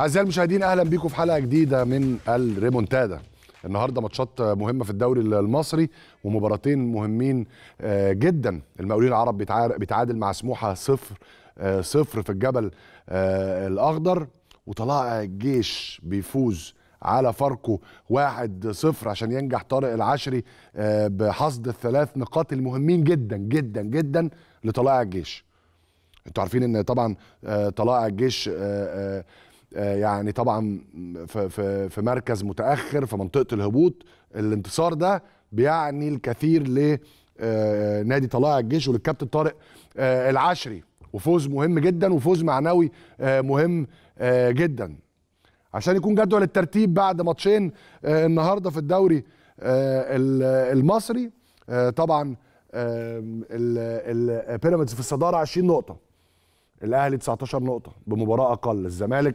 اعزائي المشاهدين اهلا بيكم في حلقه جديده من الريمونتادا النهارده ماتشات مهمه في الدوري المصري ومباراتين مهمين آه، جدا المقاولين العرب بيتعادل مع سموحه صفر آه، صفر في الجبل آه، الاخضر وطلائع الجيش بيفوز على فاركو واحد صفر عشان ينجح طارق العشري بحصد الثلاث نقاط المهمين جدا جدا جدا لطلائع الجيش انتوا عارفين ان طبعا طلائع الجيش آه، يعني طبعا في في في مركز متاخر في منطقه الهبوط الانتصار ده بيعني الكثير لنادي آه، طلائع الجيش وللكابتن طارق آه، العشري وفوز مهم جدا وفوز معنوي مهم جدا عشان يكون جدول الترتيب بعد ماتشين النهارده في الدوري المصري طبعا بيراميدز في الصداره 20 نقطه الاهلي 19 نقطه بمباراه اقل الزمالك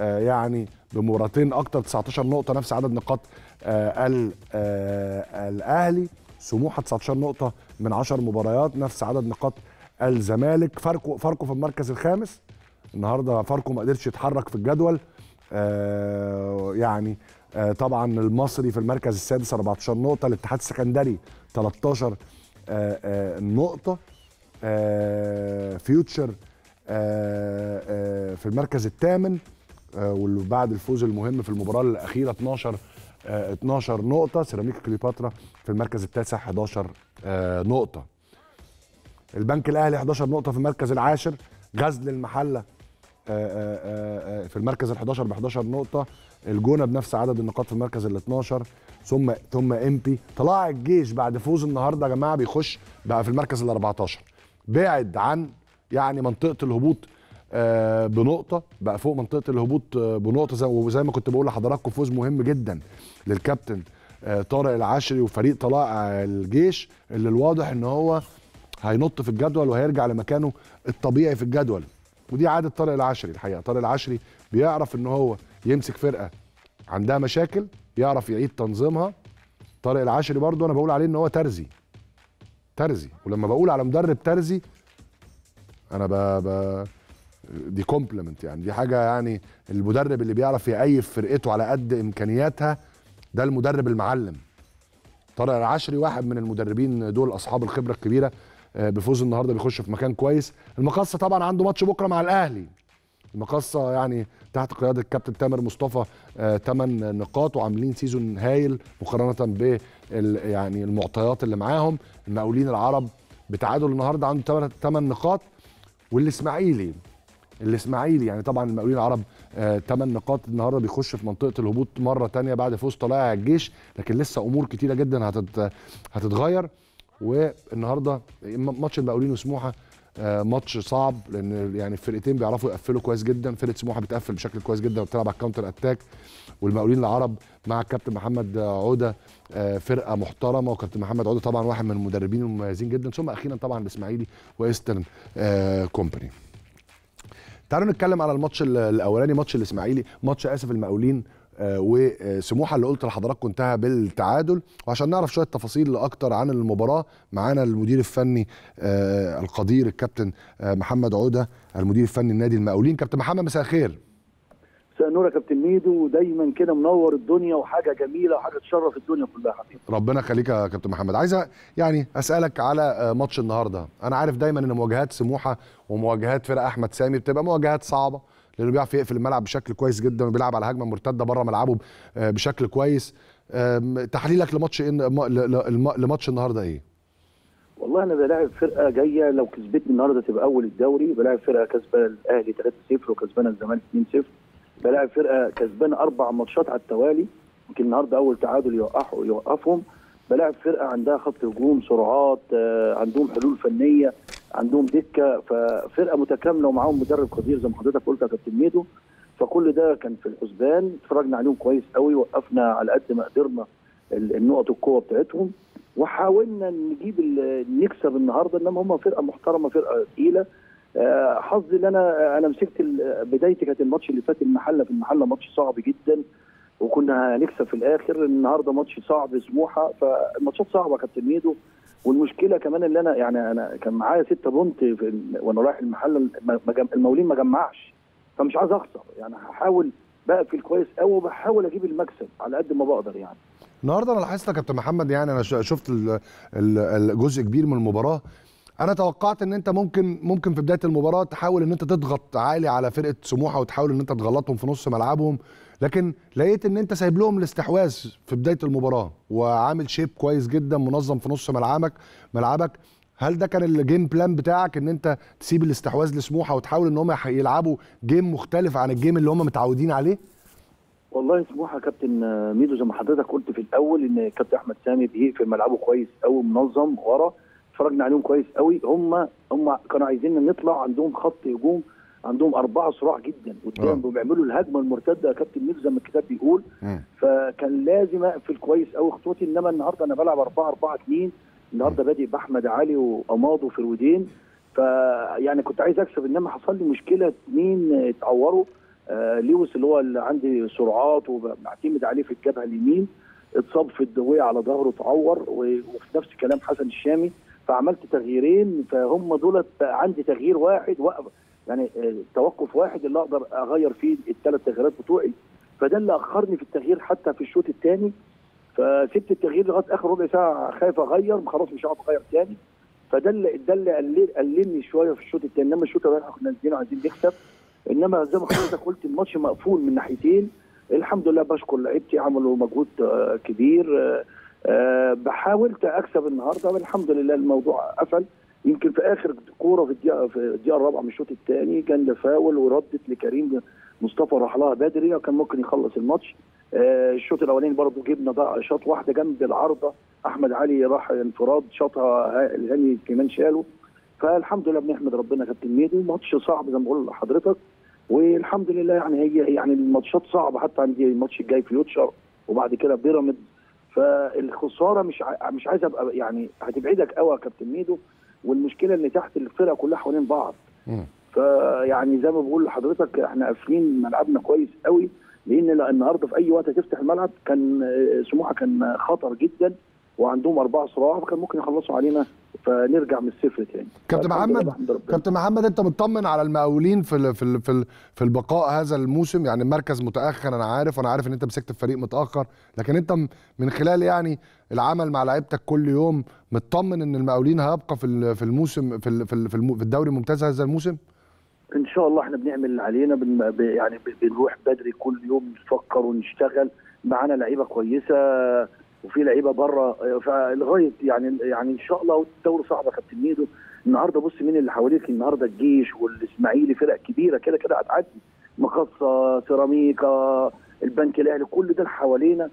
آه، يعني بمرتين اكتر 19 نقطه نفس عدد نقاط آه، آه، الاهلي سموحه 19 نقطه من 10 مباريات نفس عدد نقاط الزمالك فاركو فاركو في المركز الخامس النهارده فاركو ما قدرش يتحرك في الجدول يعني طبعا المصري في المركز السادس 14 نقطه الاتحاد السكندري 13 نقطه فيوتشر في المركز الثامن آه، واللي بعد الفوز المهم في المباراه الاخيره 12 12 آه، نقطه سيراميكا كليوباترا في المركز التاسع 11 آه، نقطه البنك الاهلي 11 نقطه في المركز العاشر غزل المحله في المركز ال11 ب 11 نقطه الجونه بنفس عدد النقاط في المركز ال12 ثم ثم امبي طلع الجيش بعد فوز النهارده يا جماعه بيخش بقى في المركز ال14 بعد عن يعني منطقه الهبوط آه، بنقطه بقى فوق منطقه الهبوط آه، بنقطه زي وزي ما كنت بقول لحضراتكم فوز مهم جدا للكابتن آه، طارق العشري وفريق طلائع الجيش اللي الواضح ان هو هينط في الجدول وهيرجع لمكانه الطبيعي في الجدول ودي عاده طارق العشري الحقيقه طارق العشري بيعرف ان هو يمسك فرقه عندها مشاكل يعرف يعيد تنظيمها طارق العشري برضو انا بقول عليه ان هو ترزي ترزي ولما بقول على مدرب ترزي انا ب... ب... دي كومبلمنت يعني دي حاجه يعني المدرب اللي بيعرف يقيف فرقته على قد امكانياتها ده المدرب المعلم طارق العشري واحد من المدربين دول اصحاب الخبره الكبيره آه، بفوز النهارده بيخش في مكان كويس المقصه طبعا عنده ماتش بكره مع الاهلي المقصه يعني تحت قياده الكابتن تامر مصطفى ثمان آه، نقاط وعاملين سيزون هايل مقارنه ب يعني المعطيات اللي معاهم المقاولين العرب بتعادل النهارده عنده ثمان نقاط والاسماعيلي الاسماعيلي يعني طبعا المقاولين العرب ثمان آه، نقاط النهارده بيخش في منطقه الهبوط مره ثانيه بعد فوز طلائع الجيش لكن لسه امور كتيره جدا هتت هتتغير والنهارده ماتش المقاولين وسموحه آه، ماتش صعب لان يعني الفرقتين بيعرفوا يقفلوا كويس جدا فرقه سموحه بتقفل بشكل كويس جدا وبتلعب على الكاونتر اتاك والمقاولين العرب مع الكابتن محمد عوده آه، فرقه محترمه وكابتن محمد عوده طبعا واحد من المدربين المميزين جدا ثم اخيرا طبعا الاسماعيلي وايسترن كومباني تعالوا نتكلم على الماتش الاولاني ماتش الاسماعيلي ماتش اسف المقاولين آه، وسموحه اللي قلت لحضراتكم انتهى بالتعادل وعشان نعرف شويه تفاصيل اكتر عن المباراه معانا المدير الفني آه، القدير الكابتن آه، محمد عوده المدير الفني النادي المقاولين كابتن محمد مساء الخير نور يا كابتن ميدو ودايما كده منور الدنيا وحاجه جميله وحاجه تشرف الدنيا كلها حبيبي ربنا يخليك يا كابتن محمد عايز يعني اسالك على آه، ماتش النهارده انا عارف دايما ان مواجهات سموحه ومواجهات فرق احمد سامي بتبقى مواجهات صعبه لانه بيعرف يقفل الملعب بشكل كويس جدا وبيلعب على هجمه مرتده بره ملعبه آه، بشكل كويس تحليلك لماتش لماتش النهارده ايه؟ والله انا بلاعب فرقه جايه لو كسبتني النهارده تبقى اول الدوري بلاعب فرقه كسبانه الاهلي 3-0 وكسبانه الزمالك 2-0 بلاعب فرقه كسبان اربع ماتشات على التوالي يمكن النهارده اول تعادل يوقعه يوقفهم بلاعب فرقه عندها خط هجوم سرعات آه، عندهم حلول فنيه عندهم دكه ففرقه متكامله ومعاهم مدرب قدير زي ما حضرتك قلت يا كابتن ميدو فكل ده كان في الحسبان اتفرجنا عليهم كويس قوي وقفنا على قد ما قدرنا النقط القوه بتاعتهم وحاولنا نجيب نكسب النهارده انما هم فرقه محترمه فرقه تقيله آه، حظي ان انا انا مسكت بدايتي كانت الماتش اللي فات المحله في المحله ماتش صعب جدا وكنا هنكسب في الاخر النهارده ماتش صعب سموحه فالماتشات صعبه يا كابتن ميدو والمشكله كمان اللي انا يعني انا كان معايا ستة بونت وانا رايح المحله المولين ما جمعش فمش عايز اخسر يعني هحاول بقفل كويس قوي وبحاول اجيب المكسب على قد ما بقدر يعني النهارده انا لاحظت يا كابتن محمد يعني انا شفت الجزء كبير من المباراه انا توقعت ان انت ممكن ممكن في بدايه المباراه تحاول ان انت تضغط عالي على فرقه سموحه وتحاول ان انت تغلطهم في نص ملعبهم لكن لقيت ان انت سايب لهم الاستحواذ في بدايه المباراه وعامل شيب كويس جدا منظم في نص ملعبك ملعبك هل ده كان الجيم بلان بتاعك ان انت تسيب الاستحواذ لسموحه وتحاول ان هم يلعبوا جيم مختلف عن الجيم اللي هم متعودين عليه؟ والله سموحه كابتن ميدو زي ما حضرتك قلت في الاول ان كابتن احمد سامي بيقفل ملعبه كويس قوي منظم ورا اتفرجنا عليهم كويس قوي هم هم كانوا عايزين نطلع عندهم خط هجوم عندهم اربعه صراع جدا قدام آه. وبيعملوا الهجمه المرتده يا كابتن ميدو زي ما الكتاب بيقول آه. فكان لازم اقفل كويس قوي خطوتي انما النهارده انا بلعب 4 4 2 النهارده آه. بادئ باحمد علي واماض وفرودين فيعني كنت عايز اكسب انما حصل لي مشكله اثنين اتعوروا آه ليوس اللي هو اللي عندي سرعات وبعتمد عليه في الجبهه اليمين اتصاب في الدوية على ظهره اتعور وفي نفس الكلام حسن الشامي فعملت تغييرين فهم دولت عندي تغيير واحد يعني آه، توقف واحد اللي اقدر اغير فيه الثلاث تغييرات بتوعي فده اللي اخرني في التغيير حتى في الشوط الثاني فسبت التغيير لغايه اخر ربع ساعه خايف اغير خلاص مش هعرف اغير ثاني فده اللي ده اللي قللني شويه في الشوط الثاني انما الشوط الاول كنا نازلين عايزين نكسب انما زي ما حضرتك قلت الماتش مقفول من ناحيتين الحمد لله بشكر لعيبتي عملوا مجهود آه، كبير آه، آه، بحاولت اكسب النهارده والحمد لله الموضوع قفل يمكن في اخر كوره في الدقيقه في الدقيقه الرابعه من الشوط الثاني كان ده فاول وردت لكريم مصطفى راح لها بدري وكان ممكن يخلص الماتش آه، الشوط الاولاني برضه جبنا ضاع شوط واحده جنب العارضه احمد علي راح انفراد شاطها الهاني كمان شاله فالحمد لله بنحمد ربنا يا كابتن ميدو ماتش صعب زي ما بقول لحضرتك والحمد لله يعني هي يعني الماتشات صعبه حتى عندي الماتش الجاي فيوتشر وبعد كده بيراميدز فالخساره مش ع... مش عايز ابقى يعني هتبعدك قوي يا كابتن ميدو والمشكله ان تحت الفرقه كلها حوالين بعض فيعني زي ما بقول لحضرتك احنا قافلين ملعبنا كويس قوي لان النهارده في اي وقت هتفتح الملعب كان آه، سموحه كان خطر جدا وعندهم اربعه صراع كان ممكن يخلصوا علينا فنرجع من الصفر تاني كابتن محمد كابتن محمد انت مطمن على المقاولين في في في, في البقاء هذا الموسم يعني المركز متاخر انا عارف وانا عارف ان انت مسكت الفريق متاخر لكن انت من خلال يعني العمل مع لعيبتك كل يوم مطمن ان المقاولين هيبقى في في الموسم في في في الدوري الممتاز هذا الموسم ان شاء الله احنا بنعمل اللي علينا بن... يعني بنروح بدري كل يوم نفكر ونشتغل معانا لعيبه كويسه وفي لعيبه بره فلغايه يعني يعني ان شاء الله الدوري صعب يا كابتن ميدو النهارده بص مين اللي حواليك النهارده الجيش والاسماعيلي فرق كبيره كده كده هتعدي مقصه سيراميكا البنك الاهلي كل ده حوالينا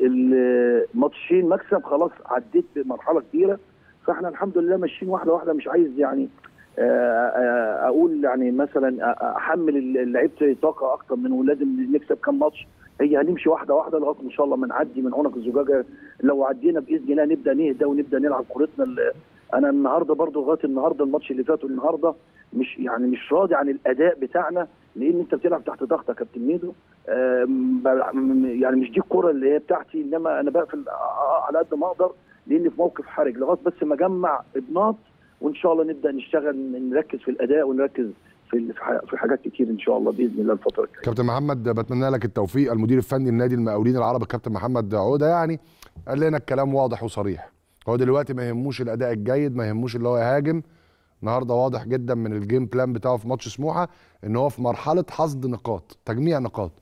الماتشين مكسب خلاص عديت بمرحله كبيره فاحنا الحمد لله ماشيين واحده واحده مش عايز يعني آه، آه، اقول يعني مثلا احمل لعيبه طاقه اكتر من ولازم نكسب كام ماتش هي هنمشي واحده واحده لغايه ان شاء الله ما نعدي من عنق الزجاجه لو عدينا باذن الله نبدا نهدى ونبدا نلعب كورتنا انا النهارده برضو لغايه النهارده الماتش اللي فات والنهارده مش يعني مش راضي عن الاداء بتاعنا لان انت بتلعب تحت ضغط يا كابتن ميدو يعني مش دي الكوره اللي هي بتاعتي انما انا بقفل آه، آه، على قد ما اقدر لاني في موقف حرج لغايه بس ما اجمع ابناط وان شاء الله نبدا نشتغل نركز في الاداء ونركز في في حاجات كتير ان شاء الله باذن الله الفتره الجايه كابتن محمد بتمنى لك التوفيق المدير الفني لنادي المقاولين العرب الكابتن محمد عوده يعني قال لنا الكلام واضح وصريح هو دلوقتي ما يهموش الاداء الجيد ما يهموش اللي هو يهاجم النهارده واضح جدا من الجيم بلان بتاعه في ماتش سموحه ان هو في مرحله حصد نقاط تجميع نقاط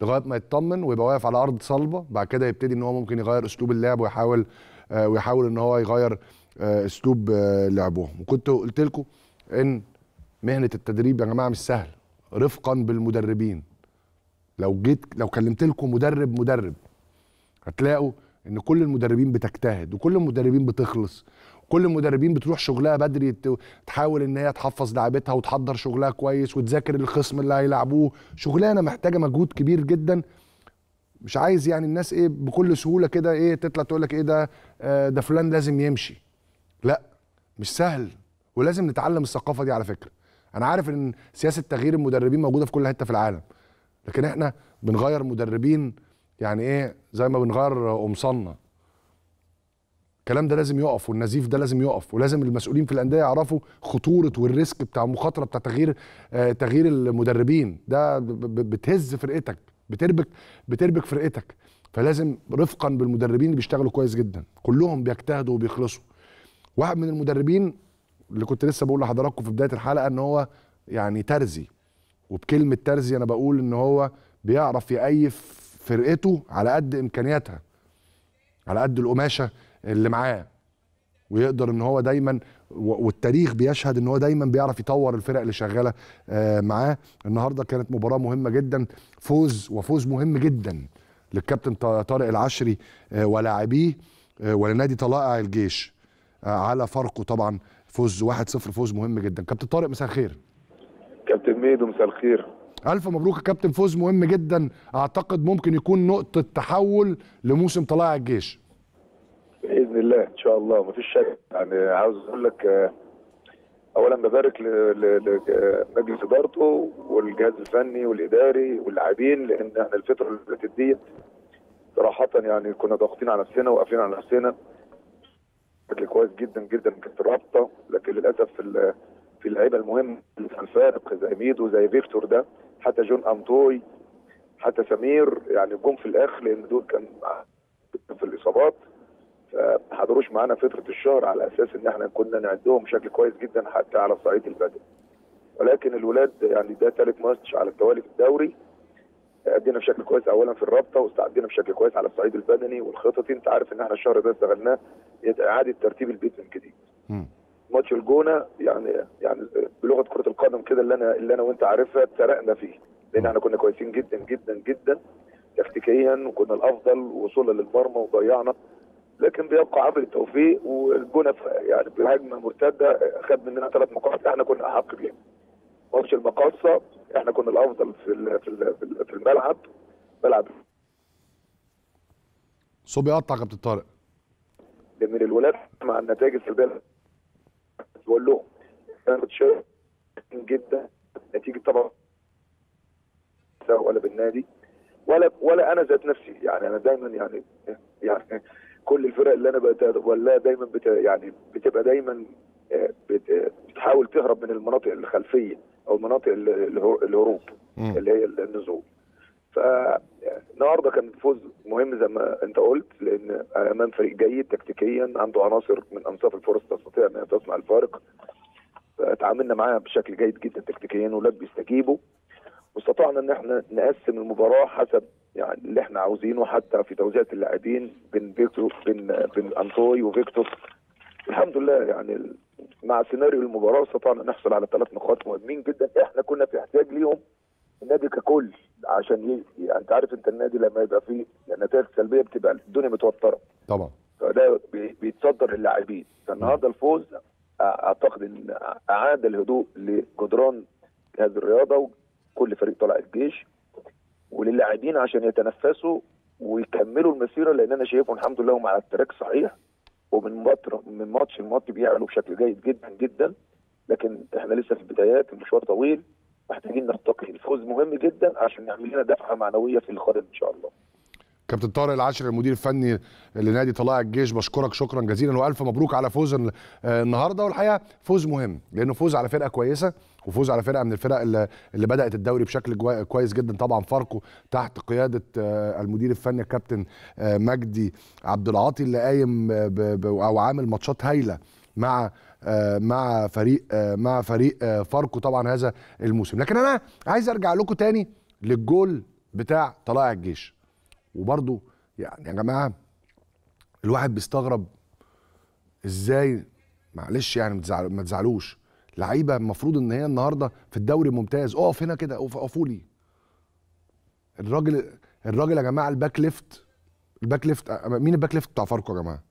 لغايه ما يطمن ويبقى واقف على ارض صلبه بعد كده يبتدي ان هو ممكن يغير اسلوب اللعب ويحاول آه، ويحاول ان هو يغير آه، اسلوب آه، لعبهم وكنت قلت لكم ان مهنه التدريب يا جماعه مش سهل رفقا بالمدربين لو جيت لو كلمت لكم مدرب مدرب هتلاقوا ان كل المدربين بتجتهد وكل المدربين بتخلص كل المدربين بتروح شغلها بدري تحاول ان هي تحفظ لعبتها وتحضر شغلها كويس وتذاكر الخصم اللي هيلعبوه شغلانه محتاجه مجهود كبير جدا مش عايز يعني الناس ايه بكل سهوله كده ايه تطلع تقول لك ايه ده آه، ده فلان لازم يمشي لا مش سهل ولازم نتعلم الثقافه دي على فكره انا عارف ان سياسه تغيير المدربين موجوده في كل حته في العالم لكن احنا بنغير مدربين يعني ايه زي ما بنغير قمصاننا الكلام ده لازم يقف والنزيف ده لازم يقف ولازم المسؤولين في الانديه يعرفوا خطوره والريسك بتاع المخاطره بتاع تغيير آه تغيير المدربين ده بتهز فرقتك بتربك بتربك فرقتك فلازم رفقا بالمدربين اللي بيشتغلوا كويس جدا كلهم بيجتهدوا وبيخلصوا واحد من المدربين اللي كنت لسه بقول لحضراتكم في بدايه الحلقه ان هو يعني ترزي وبكلمه ترزي انا بقول ان هو بيعرف يقيف فرقته على قد امكانياتها على قد القماشه اللي معاه ويقدر ان هو دايما والتاريخ بيشهد ان هو دايما بيعرف يطور الفرق اللي شغاله آه، معاه النهارده كانت مباراه مهمه جدا فوز وفوز مهم جدا للكابتن طارق العشري آه، ولاعبيه آه، ولنادي طلائع الجيش على فرقه طبعا فوز 1-0 فوز مهم جدا كابتن طارق مساء الخير كابتن ميدو مساء الخير الف مبروك يا كابتن فوز مهم جدا اعتقد ممكن يكون نقطه تحول لموسم طلائع الجيش باذن الله ان شاء الله مفيش شك يعني عاوز اقول لك اولا ببارك لمجلس ادارته والجهاز الفني والاداري واللاعبين لان احنا الفتره اللي فاتت ديت صراحه يعني كنا ضاغطين على نفسنا وقافلين على نفسنا بشكل كويس جدا جدا في الرابطه لكن للاسف في اللعيبه المهم في الفارق زي ميدو زي فيكتور ده حتى جون انطوي حتى سمير يعني جم في الاخر لان دول كان في الاصابات فما حضروش معانا فتره الشهر على اساس ان احنا كنا نعدهم بشكل كويس جدا حتى على الصعيد البدني ولكن الولاد يعني ده ثالث ماتش على التوالي في الدوري ادينا بشكل كويس اولا في الرابطه واستعدينا بشكل كويس على الصعيد البدني والخططي انت عارف ان احنا الشهر ده استغلناه اعاده ترتيب البيت من جديد. ماتش الجونه يعني يعني بلغه كره القدم كده اللي انا اللي انا وانت عارفها اتسرقنا فيه لان احنا كنا كويسين جدا جدا جدا تكتيكيا وكنا الافضل وصولا للمرمى وضيعنا لكن بيبقى عامل التوفيق والجونه يعني بهجمه مرتده خد مننا ثلاث مقاطع احنا كنا احق بيهم. ماتش المقاصه احنا كنا الافضل في في في الملعب ملعب صوب يقطع يا كابتن طارق من الولاد مع النتائج السلبيه بقول لهم انا متشرف جدا نتيجه طبعا ولا بالنادي ولا ولا انا ذات نفسي يعني انا دايما يعني يعني كل الفرق اللي انا ولا دايما بت يعني بتبقى دايما آه، آه، بتحاول تهرب من المناطق الخلفيه او مناطق الهروب اللي هي النزول فالنهارده كان فوز مهم زي ما انت قلت لان امام فريق جيد تكتيكيا عنده عناصر من انصاف الفرص تستطيع انها تصنع الفارق فتعاملنا معاه بشكل جيد جدا تكتيكيا ولاد بيستجيبوا واستطعنا ان احنا نقسم المباراه حسب يعني اللي احنا عاوزينه حتى في توزيعه اللاعبين بين فيكتور بين بين انطوي وفيكتور الحمد لله يعني مع سيناريو المباراه استطعنا نحصل على ثلاث نقاط مهمين جدا احنا كنا في احتياج ليهم النادي ككل عشان يعني انت عارف انت النادي لما يبقى فيه نتائج سلبيه بتبقى الدنيا متوتره طبعا فده بيتصدر للاعبين فالنهارده الفوز اعتقد ان اعاد الهدوء لجدران هذه الرياضه وكل فريق طلع الجيش وللاعبين عشان يتنفسوا ويكملوا المسيره لان انا شايفهم الحمد لله هم على التراك صحيح ومن ماتر من ماتش لماتش بيعملوا بشكل جيد جدا جدا لكن احنا لسه في البدايات المشوار طويل محتاجين نرتقي الفوز مهم جدا عشان نعمل لنا دفعه معنويه في الخارج ان شاء الله كابتن طارق العاشر المدير الفني لنادي طلائع الجيش بشكرك شكرا جزيلا والف مبروك على فوز آه، النهارده والحقيقه فوز مهم لانه فوز على فرقه كويسه وفوز على فرقه من الفرق اللي, اللي بدات الدوري بشكل كويس جدا طبعا فاركو تحت قياده آه، المدير الفني الكابتن آه، مجدي عبد العاطي اللي قايم او عامل ماتشات هايله مع مع فريق مع فريق فاركو طبعا هذا الموسم لكن انا عايز ارجع لكم تاني للجول بتاع طلائع الجيش وبرضه يعني يا جماعه الواحد بيستغرب ازاي معلش يعني ما تزعلوش لعيبه المفروض ان هي النهارده في الدوري ممتاز اقف هنا كده اقفوا لي الراجل الراجل يا جماعه الباك ليفت الباك ليفت مين الباك ليفت بتاع فاركو يا جماعه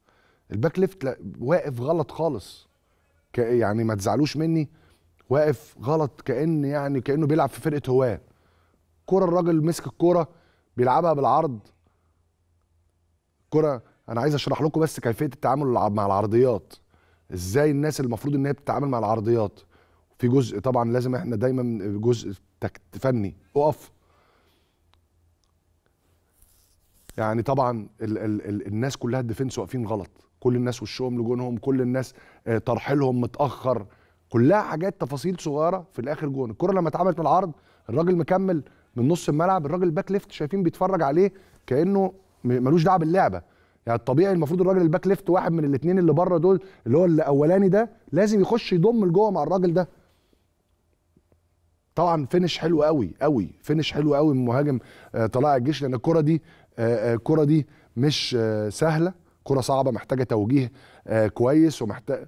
الباك ليفت واقف غلط خالص يعني ما تزعلوش مني واقف غلط كان يعني كانه بيلعب في فرقه هواه كوره الراجل مسك الكوره بيلعبها بالعرض كره انا عايز اشرح لكم بس كيفيه التعامل مع العرضيات ازاي الناس المفروض ان هي بتتعامل مع العرضيات في جزء طبعا لازم احنا دايما جزء فني اقف يعني طبعا ال ال ال الناس كلها الديفنس واقفين غلط كل الناس وشهم لجونهم كل الناس آه، ترحيلهم متاخر كلها حاجات تفاصيل صغيره في الاخر جون الكره لما اتعملت من العرض الراجل مكمل من نص الملعب الراجل باك ليفت شايفين بيتفرج عليه كانه ملوش دعوه باللعبه يعني الطبيعي المفروض الراجل الباك ليفت واحد من الاثنين اللي بره دول اللي هو الاولاني ده لازم يخش يضم لجوه مع الراجل ده طبعا فينش حلو قوي قوي فينش حلو قوي من مهاجم آه، طلائع الجيش لان الكره دي آه، آه، الكره دي مش سهله كره صعبه محتاجه توجيه كويس ومحتاج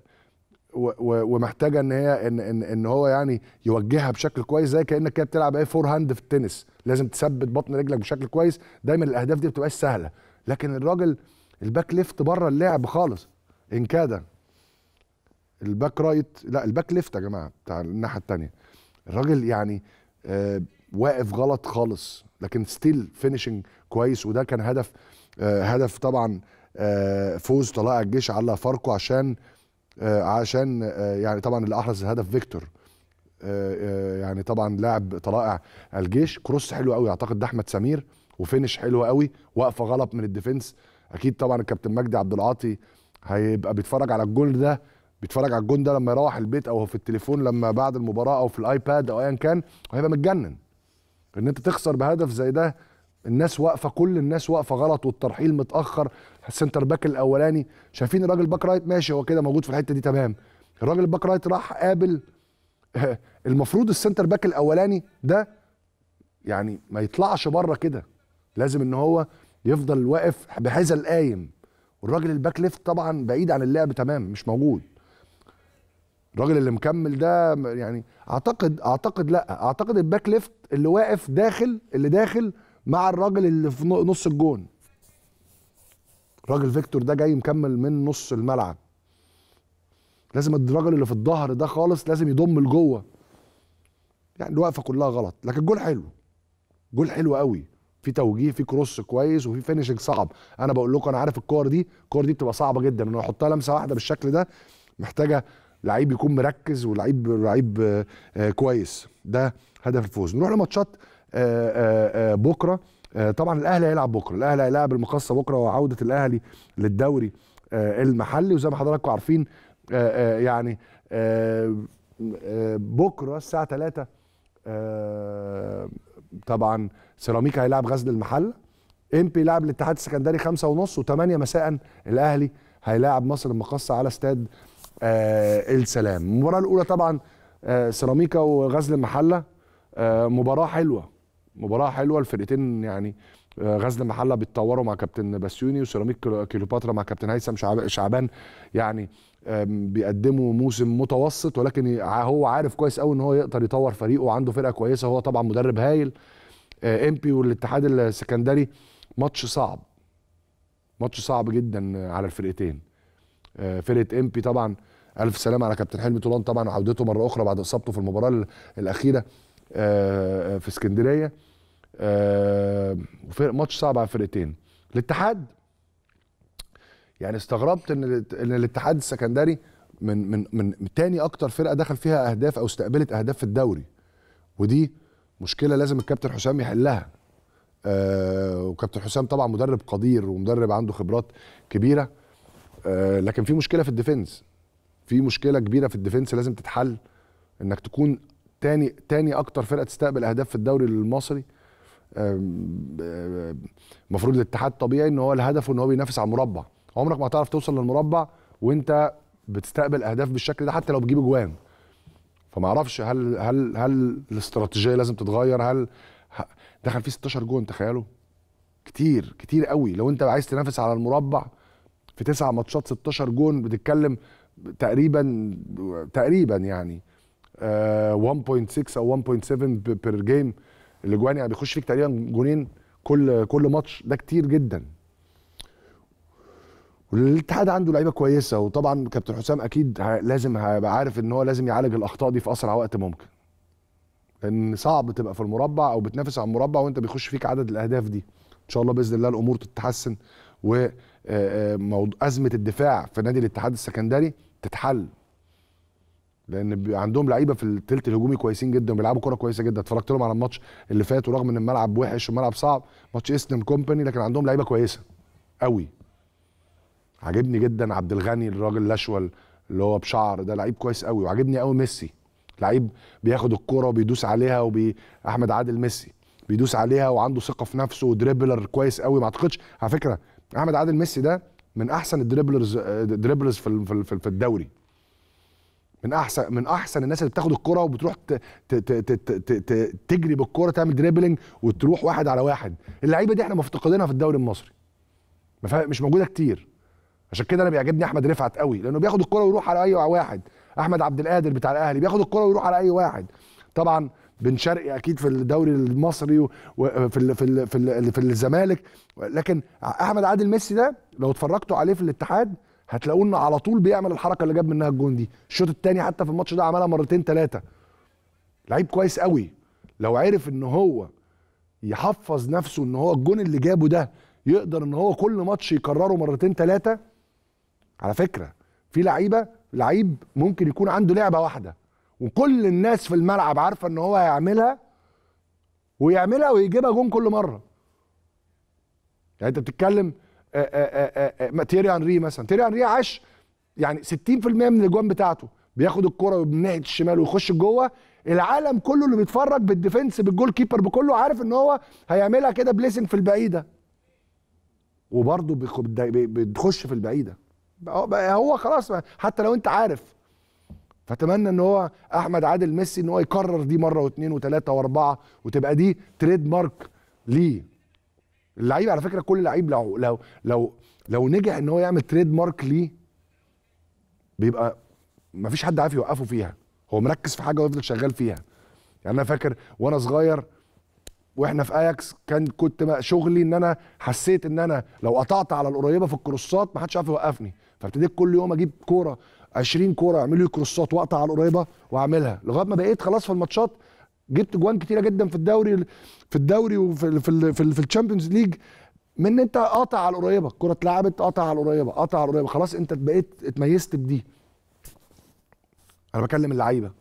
ومحتاجه ان هي ان ان, إن هو يعني يوجهها بشكل كويس زي كانك كده بتلعب ايه فور هاند في التنس لازم تثبت بطن رجلك بشكل كويس دايما الاهداف دي ما بتبقاش سهله لكن الراجل الباك ليفت بره اللعب خالص ان كاد الباك رايت لا الباك ليفت يا جماعه بتاع الناحيه الثانيه الراجل يعني آه واقف غلط خالص لكن ستيل فينيشنج كويس وده كان هدف آه هدف طبعا آه فوز طلائع الجيش على فاركو عشان آه، عشان آه، يعني طبعا اللي احرز الهدف فيكتور آه، يعني طبعا لاعب طلائع الجيش كروس حلو قوي اعتقد ده احمد سمير وفينش حلو قوي وقفه غلط من الديفنس اكيد طبعا الكابتن مجدي عبد العاطي هيبقى بيتفرج على الجول ده بيتفرج على الجون ده لما يروح البيت او في التليفون لما بعد المباراه او في الايباد او ايا كان هيبقى متجنن ان انت تخسر بهدف زي ده الناس واقفه كل الناس واقفه غلط والترحيل متاخر السنتر باك الاولاني شايفين الراجل باك رايت ماشي هو كده موجود في الحته دي تمام الراجل باك رايت راح قابل المفروض السنتر باك الاولاني ده يعني ما يطلعش بره كده لازم ان هو يفضل واقف بهذا القايم والراجل الباك ليفت طبعا بعيد عن اللعب تمام مش موجود الراجل اللي مكمل ده يعني اعتقد اعتقد لا اعتقد الباك ليفت اللي واقف داخل اللي داخل مع الراجل اللي في نص الجون راجل فيكتور ده جاي مكمل من نص الملعب لازم الراجل اللي في الظهر ده خالص لازم يضم لجوه يعني الوقفه كلها غلط لكن الجول حلو جول حلو قوي في توجيه في كروس كويس وفي فينشنج صعب انا بقول لكم انا عارف الكور دي الكور دي بتبقى صعبه جدا ان احطها لمسه واحده بالشكل ده محتاجه لعيب يكون مركز ولعيب لعيب آه، آه، كويس ده هدف الفوز نروح لماتشات آه، بكره آه، طبعا الاهلي هيلعب بكره الاهلي هيلاعب المقصه بكره وعوده الاهلي للدوري آه، المحلي وزي ما حضراتكم عارفين آه، يعني بكره الساعه 3 طبعا سيراميكا هيلاعب غزل المحله امبي لاعب الاتحاد السكندري 5 ونص و8 مساء الاهلي هيلاعب مصر المقصه على استاد السلام المباراه الاولى طبعا سيراميكا وغزل المحله مباراه حلوه مباراه حلوه الفرقتين يعني آه، غزل محله بيتطوروا مع كابتن بسيوني وسيراميك كليوباترا مع كابتن هيثم شعبان يعني بيقدموا موسم متوسط ولكن هو عارف كويس قوي ان هو يقدر يطور فريقه وعنده فرقه كويسه هو طبعا مدرب هايل آه، امبي والاتحاد السكندري ماتش صعب ماتش صعب جدا على الفرقتين آه، فرقه امبي طبعا الف سلامه على كابتن حلمي طولان طبعا وعودته مره اخرى بعد اصابته في المباراه الاخيره في اسكندريه آه، وفرق ماتش صعب على الفرقتين الاتحاد يعني استغربت ان ان الاتحاد السكندري من من من تاني اكتر فرقه دخل فيها اهداف او استقبلت اهداف في الدوري ودي مشكله لازم الكابتن حسام يحلها آه وكابتن حسام طبعا مدرب قدير ومدرب عنده خبرات كبيره آه لكن في مشكله في الديفنس في مشكله كبيره في الديفنس لازم تتحل انك تكون تاني تاني اكتر فرقه تستقبل اهداف في الدوري المصري المفروض الاتحاد طبيعي ان هو الهدف ان هو بينافس على المربع عمرك ما هتعرف توصل للمربع وانت بتستقبل اهداف بالشكل ده حتى لو بتجيب اجوان فما اعرفش هل هل هل الاستراتيجيه لازم تتغير هل دخل فيه 16 جون تخيلوا كتير كتير قوي لو انت عايز تنافس على المربع في تسع ماتشات 16 جون بتتكلم تقريبا تقريبا يعني 1.6 آه، او 1.7 بير جيم الاجوان يعني بيخش فيك تقريبا جونين كل كل ماتش ده كتير جدا والاتحاد عنده لعيبه كويسه وطبعا كابتن حسام اكيد لازم هيبقى عارف ان هو لازم يعالج الاخطاء دي في اسرع وقت ممكن لان صعب تبقى في المربع او بتنافس على المربع وانت بيخش فيك عدد الاهداف دي ان شاء الله باذن الله الامور تتحسن و آه، آه، ازمه الدفاع في نادي الاتحاد السكندري تتحل لان عندهم لعيبه في الثلث الهجومي كويسين جدا بيلعبوا كره كويسه جدا اتفرجت لهم على الماتش اللي فات ورغم ان الملعب وحش وملعب صعب ماتش ايستن كومباني لكن عندهم لعيبه كويسه قوي عاجبني جدا عبد الغني الراجل الاشول اللي هو بشعر ده لعيب كويس قوي وعاجبني قوي ميسي لعيب بياخد الكرة وبيدوس عليها وبي احمد عادل ميسي بيدوس عليها وعنده ثقه في نفسه ودريبلر كويس قوي ما اعتقدش على فكره احمد عادل ميسي ده من احسن الدريبلرز آه، دريبلرز في في الدوري من احسن من احسن الناس اللي بتاخد الكره وبتروح ت ت ت ت ت ت تجري بالكره تعمل دريبلينج وتروح واحد على واحد اللعيبه دي احنا مفتقدينها في الدوري المصري مش موجوده كتير عشان كده انا بيعجبني احمد رفعت قوي لانه بياخد الكره ويروح على اي واحد احمد عبد القادر بتاع الاهلي بياخد الكره ويروح على اي واحد طبعا بن شرقي اكيد في الدوري المصري وفي ال في ال في, ال في الزمالك لكن احمد عادل ميسي ده لو اتفرجتوا عليه في الاتحاد هتلاقونا على طول بيعمل الحركه اللي جاب منها الجون دي الشوط الثاني حتى في الماتش ده عملها مرتين ثلاثه لعيب كويس قوي لو عرف ان هو يحفظ نفسه ان هو الجون اللي جابه ده يقدر ان هو كل ماتش يكرره مرتين ثلاثه على فكره في لعيبه لعيب ممكن يكون عنده لعبه واحده وكل الناس في الملعب عارفه ان هو هيعملها ويعملها ويجيبها جون كل مره يعني انت بتتكلم آه، آه، آه، تيري انري مثلا تيري انري عاش يعني 60% من الاجوان بتاعته بياخد الكرة من ناحيه الشمال ويخش جوه العالم كله اللي بيتفرج بالديفنس بالجول كيبر بكله عارف ان هو هيعملها كده بليسنج في البعيده وبرده بتخش في البعيده هو خلاص حتى لو انت عارف فاتمنى ان هو احمد عادل ميسي ان هو يكرر دي مره واثنين وثلاثه واربعه وتبقى دي تريد مارك ليه اللعيب على فكره كل لعيب لو لو لو لو نجح ان هو يعمل تريد مارك ليه بيبقى ما فيش حد عارف يوقفه فيها هو مركز في حاجه ويفضل شغال فيها يعني انا فاكر وانا صغير واحنا في اياكس كان كنت شغلي ان انا حسيت ان انا لو قطعت على القريبه في الكروسات ما حدش عارف يوقفني فابتديت كل يوم اجيب كوره 20 كوره اعمل لي كروسات واقطع على القريبه واعملها لغايه ما بقيت خلاص في الماتشات جبت جوان كتيره جدا في الدوري في الدوري وفي في الـ في, في الشامبيونز ليج من انت قاطع على القريبه الكره اتلعبت قاطع على القريبه قاطع على القريبه خلاص انت بقيت اتميزت بدي انا بكلم اللعيبه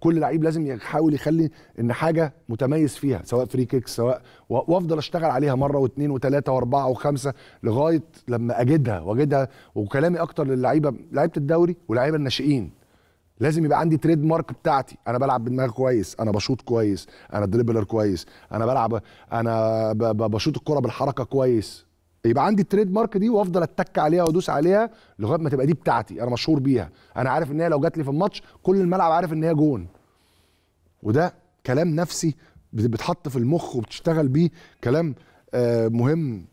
كل لعيب لازم يحاول يخلي ان حاجه متميز فيها سواء فري كيك سواء وافضل اشتغل عليها مره واثنين وثلاثه واربعه وخمسه لغايه لما اجدها واجدها وكلامي اكتر للعيبه لعيبه الدوري ولعيبه الناشئين لازم يبقى عندي تريد مارك بتاعتي انا بلعب بدماغ كويس انا بشوط كويس انا دريبلر كويس انا بلعب انا بشوط الكره بالحركه كويس يبقى عندي التريد مارك دي وافضل اتك عليها وادوس عليها لغايه ما تبقى دي بتاعتي انا مشهور بيها انا عارف ان هي لو جات لي في الماتش كل الملعب عارف ان هي جون وده كلام نفسي بتحط في المخ وبتشتغل بيه كلام آه مهم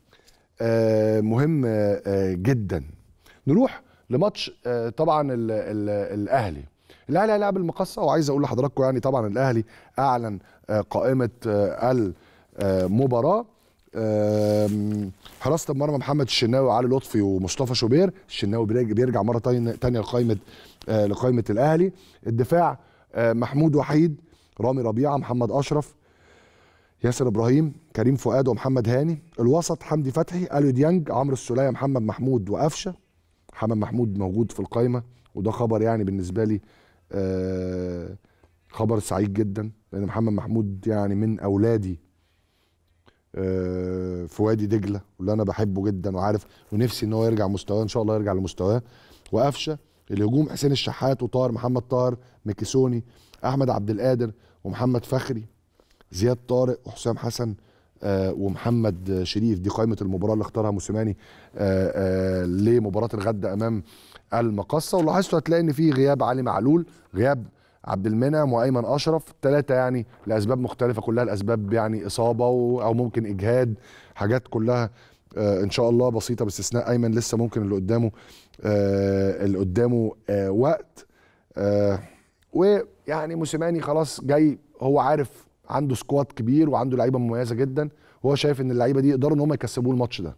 آه مهم آه, آه، جدا نروح لماتش آه، طبعا الاهلي الاهلي هيلاعب المقصه وعايز اقول لحضراتكم يعني طبعا الاهلي اعلن آه، قائمه آه، المباراه حراسه المرمى محمد الشناوي وعلي لطفي ومصطفى شوبير الشناوي بيرجع مره ثانيه لقائمه آه، لقائمه الاهلي الدفاع محمود وحيد رامي ربيعه محمد اشرف ياسر ابراهيم كريم فؤاد ومحمد هاني الوسط حمدي فتحي اليو ديانج عمرو السوليه محمد محمود وقفشه محمد محمود موجود في القائمه وده خبر يعني بالنسبه لي آه، خبر سعيد جدا لان محمد محمود يعني من اولادي آه، في وادي دجله واللي انا بحبه جدا وعارف ونفسي ان هو يرجع مستواه ان شاء الله يرجع لمستواه وقفشه الهجوم حسين الشحات وطاهر محمد طاهر مكسوني احمد عبد القادر ومحمد فخري زياد طارق وحسام حسن آه، ومحمد شريف دي قائمه المباراه اللي اختارها موسيماني آه، آه، لمباراه الغد امام المقصه ولاحظتوا هتلاقي ان في غياب علي معلول غياب عبد المنعم وايمن اشرف ثلاثه يعني لاسباب مختلفه كلها الاسباب يعني اصابه او ممكن اجهاد حاجات كلها ان شاء الله بسيطه باستثناء ايمن لسه ممكن اللي قدامه اللي قدامه وقت ويعني موسيماني خلاص جاي هو عارف عنده سكواد كبير وعنده لعيبه مميزه جدا وهو شايف ان اللعيبه دي يقدروا ان هم يكسبوه الماتش ده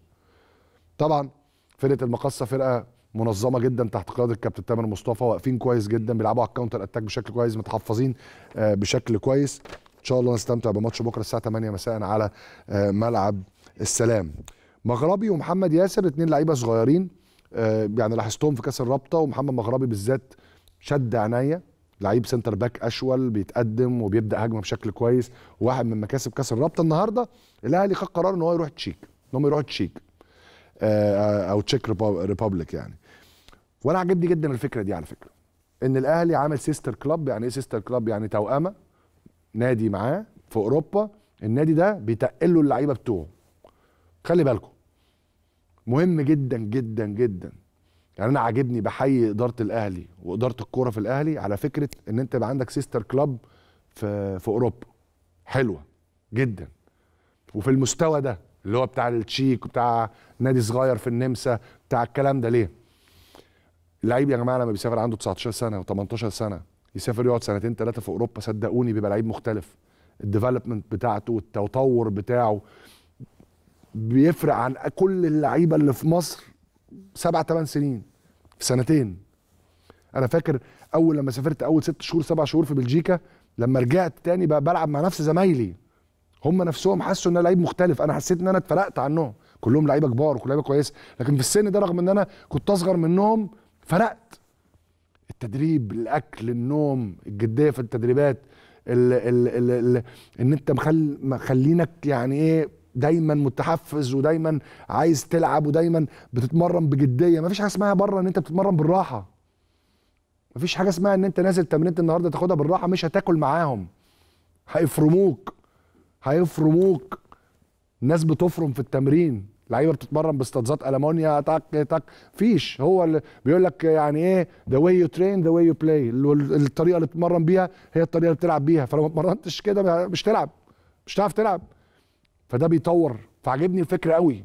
طبعا فرقه المقصه فرقه منظمه جدا تحت قياده الكابتن تامر مصطفى واقفين كويس جدا بيلعبوا على الكاونتر اتاك بشكل كويس متحفظين آه، بشكل كويس ان شاء الله نستمتع بماتش بكره الساعه 8 مساء على آه، ملعب السلام مغربي ومحمد ياسر اتنين لعيبه صغيرين آه، يعني لاحظتهم في كاس الرابطه ومحمد مغربي بالذات شد عينيا لعيب سنتر باك اشول بيتقدم وبيبدا هجمه بشكل كويس واحد من مكاسب كاس الرابطه النهارده الاهلي خد قرار ان هو يروح تشيك ان هم يروحوا تشيك آه، او تشيك ريبابليك يعني وانا عجبني جدا الفكره دي على فكره ان الاهلي عامل سيستر كلاب يعني ايه سيستر كلاب يعني توأمه نادي معاه في اوروبا النادي ده بيتقل له اللعيبه بتوعه خلي بالكم مهم جدا جدا جدا يعني انا عاجبني بحيي اداره الاهلي واداره الكوره في الاهلي على فكره ان انت يبقى عندك سيستر كلاب في في اوروبا حلوه جدا وفي المستوى ده اللي هو بتاع التشيك بتاع نادي صغير في النمسا بتاع الكلام ده ليه اللعيب يا جماعه لما بيسافر عنده 19 سنه و18 سنه يسافر يقعد سنتين ثلاثه في اوروبا صدقوني بيبقى لعيب مختلف الديفلوبمنت بتاعته والتطور بتاعه بيفرق عن كل اللعيبه اللي في مصر سبع ثمان سنين في سنتين انا فاكر اول لما سافرت اول ست شهور سبع شهور في بلجيكا لما رجعت تاني بقى بلعب مع نفس زمايلي هم نفسهم حسوا ان انا لعيب مختلف انا حسيت ان انا اتفرقت عنهم كلهم لعيبه كبار وكل لعيبه كويسه لكن في السن ده رغم ان انا كنت اصغر منهم فرقت التدريب الاكل النوم الجديه في التدريبات ال ال ال ال ان انت مخل مخلينك يعني ايه دايما متحفز ودايما عايز تلعب ودايما بتتمرن بجديه مفيش حاجه اسمها بره ان انت بتتمرن بالراحه مفيش حاجه اسمها ان انت نازل تمرينه النهارده تاخدها بالراحه مش هتاكل معاهم هيفرموك هيفرموك الناس بتفرم في التمرين لعيبه بتتمرن باستاذات المونيا تك تك فيش هو اللي بيقول لك يعني ايه ذا واي يو ترين ذا واي يو بلاي الطريقه اللي بتتمرن بيها هي الطريقه اللي بتلعب بيها فلو ما اتمرنتش كده مش تلعب مش هتعرف تلعب فده بيطور فعجبني الفكره قوي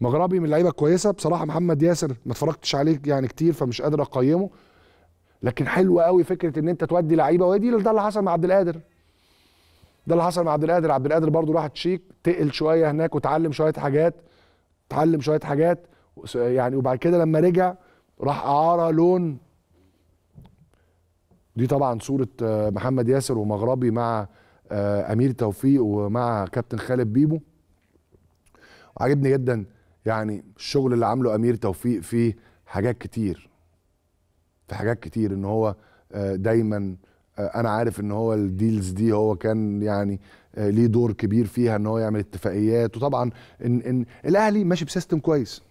مغربي من اللعيبه الكويسه بصراحه محمد ياسر ما اتفرجتش عليه يعني كتير فمش قادر اقيمه لكن حلوه قوي فكره ان انت تودي لعيبه وهي دي ده اللي حصل مع عبد القادر ده اللي حصل مع عبد القادر عبد القادر برضه راح تشيك تقل شويه هناك وتعلم شويه حاجات اتعلم شويه حاجات يعني وبعد كده لما رجع راح اعاره لون دي طبعا صوره آه، محمد ياسر ومغربي مع آه، امير توفيق ومع كابتن خالد بيبو وعجبني جدا يعني الشغل اللي عامله امير توفيق في حاجات كتير في حاجات كتير ان هو آه، دايما آه، انا عارف ان هو الديلز دي هو كان يعني ليه دور كبير فيها ان هو يعمل اتفاقيات وطبعا ان ان الاهلي ماشي بسيستم كويس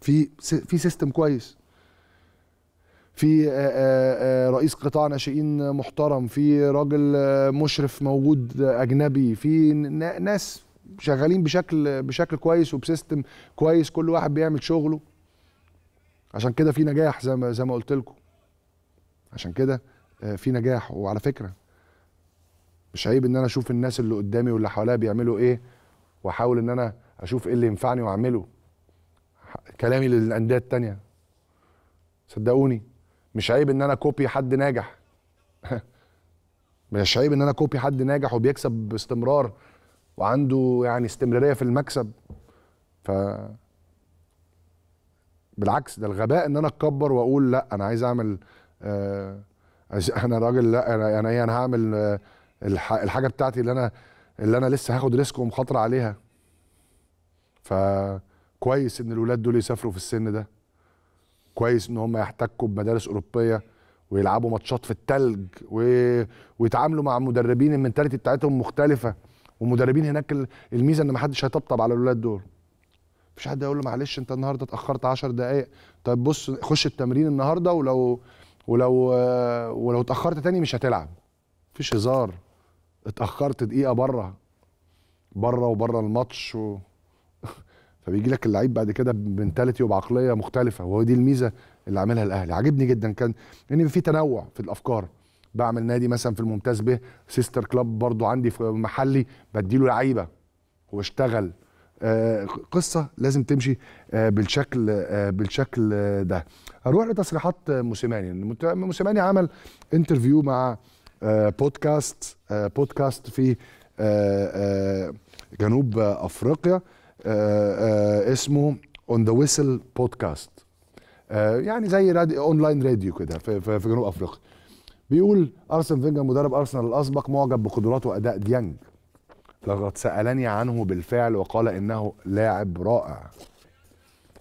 في في سيستم كويس في آه، آه، آه، رئيس قطاع ناشئين محترم في راجل مشرف موجود اجنبي في ناس شغالين بشكل بشكل كويس وبسيستم كويس كل واحد بيعمل شغله عشان كده في نجاح زي ما زي ما قلت لكم عشان كده في نجاح وعلى فكره مش عيب ان انا اشوف الناس اللي قدامي واللي حواليا بيعملوا ايه واحاول ان انا اشوف ايه اللي ينفعني واعمله كلامي للانديه التانيه صدقوني مش عيب ان انا كوبي حد ناجح مش عيب ان انا كوبي حد ناجح وبيكسب باستمرار وعنده يعني استمراريه في المكسب ف بالعكس ده الغباء ان انا اتكبر واقول لا انا عايز اعمل آه انا راجل لا انا انا يعني ايه انا هعمل آه الحاجه بتاعتي اللي انا اللي انا لسه هاخد ريسك ومخاطره عليها فكويس ان الولاد دول يسافروا في السن ده كويس ان هم يحتكوا بمدارس اوروبيه ويلعبوا ماتشات في التلج و... ويتعاملوا مع مدربين المنتاليتي بتاعتهم مختلفه ومدربين هناك الميزه ان محدش هيطبطب على الاولاد دول مفيش حد هيقول له معلش انت النهارده اتاخرت 10 دقائق طيب بص خش التمرين النهارده ولو ولو ولو اتاخرت تاني مش هتلعب مفيش هزار اتاخرت دقيقه بره بره وبره الماتش و... فبيجي لك اللعيب بعد كده بمنتاليتي وبعقليه مختلفه وهو دي الميزه اللي عاملها الاهلي عاجبني جدا كان ان في تنوع في الافكار بعمل نادي مثلا في الممتاز به سيستر كلاب برضو عندي في محلي بديله لعيبه واشتغل آه، قصه لازم تمشي آه، بالشكل آه، بالشكل ده هروح لتصريحات موسيماني موسيماني عمل انترفيو مع بودكاست بودكاست في جنوب افريقيا آه، آه، اسمه اون ذا ويسل بودكاست يعني زي رادي اونلاين راديو كده في, في, في جنوب افريقيا بيقول ارسن فينجر مدرب ارسنال الاسبق معجب بقدراته واداء ديانج لقد سالني عنه بالفعل وقال انه لاعب رائع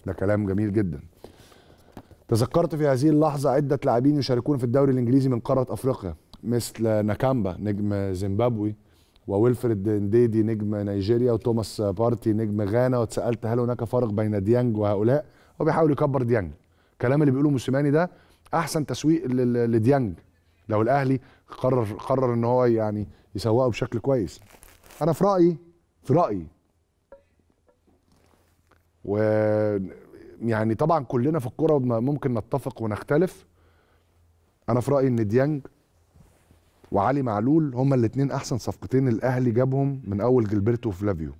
ده كلام جميل جدا تذكرت في هذه اللحظه عده لاعبين يشاركون في الدوري الانجليزي من قاره افريقيا مثل ناكامبا نجم زيمبابوي وويلفريد نديدي نجم نيجيريا وتوماس بارتي نجم غانا واتسالت هل هناك فرق بين ديانج وهؤلاء هو بيحاول يكبر ديانج الكلام اللي بيقوله موسيماني ده احسن تسويق لديانج لو الاهلي قرر قرر ان هو يعني يسوقه بشكل كويس انا في رايي في رايي و يعني طبعا كلنا في الكوره ممكن نتفق ونختلف انا في رايي ان ديانج وعلي معلول هما الاثنين احسن صفقتين الاهلي جابهم من اول جلبرتو وفلافيو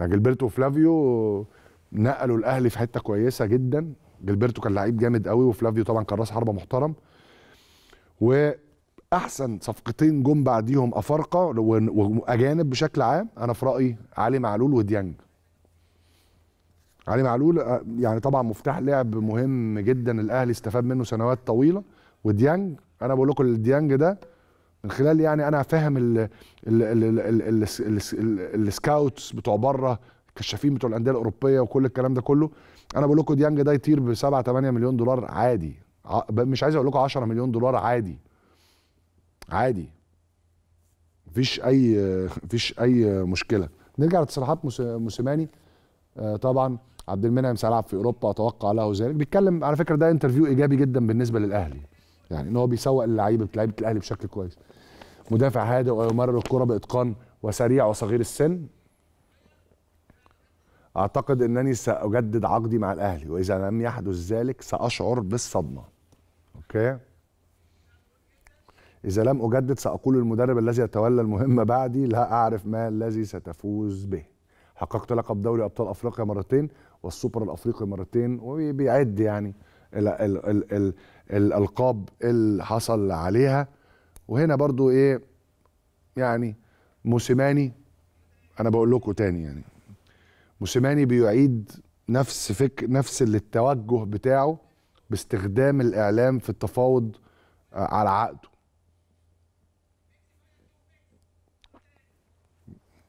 يعني جلبرتو وفلافيو نقلوا الاهلي في حته كويسه جدا جلبرتو كان لعيب جامد قوي وفلافيو طبعا كان راس حربه محترم واحسن صفقتين جم بعديهم افارقه واجانب بشكل عام انا في رايي علي معلول وديانج علي معلول آه، يعني طبعا مفتاح لعب مهم جدا الاهلي استفاد منه سنوات طويله وديانج انا بقول لكم الديانج ده من خلال يعني انا فاهم السكاوتس بتوع بره الكشافين بتوع الانديه الاوروبيه وكل الكلام ده كله انا بقول لكم ديانج ده يطير ب 7 8 مليون دولار عادي مش عايز اقول لكم 10 مليون دولار عادي عادي مفيش اي مفيش اي مشكله نرجع لتصريحات موسيماني آه، طبعا عبد المنعم سيلعب في اوروبا اتوقع له ذلك بيتكلم على فكره ده انترفيو ايجابي جدا بالنسبه للاهلي يعني ان هو بيسوق اللعيبه لعيبه الاهلي بشكل كويس مدافع هادئ ويمرر الكره باتقان وسريع وصغير السن اعتقد انني ساجدد عقدي مع الاهلي واذا لم يحدث ذلك ساشعر بالصدمه اوكي اذا لم اجدد ساقول للمدرب الذي يتولى المهمه بعدي لا اعرف ما الذي ستفوز به حققت لقب دوري ابطال افريقيا مرتين والسوبر الافريقي مرتين وبيعد يعني الـ الـ الـ الـ الالقاب اللي حصل عليها وهنا برضو ايه يعني موسيماني انا بقول لكم تاني يعني موسيماني بيعيد نفس فك نفس التوجه بتاعه باستخدام الاعلام في التفاوض آه، على عقده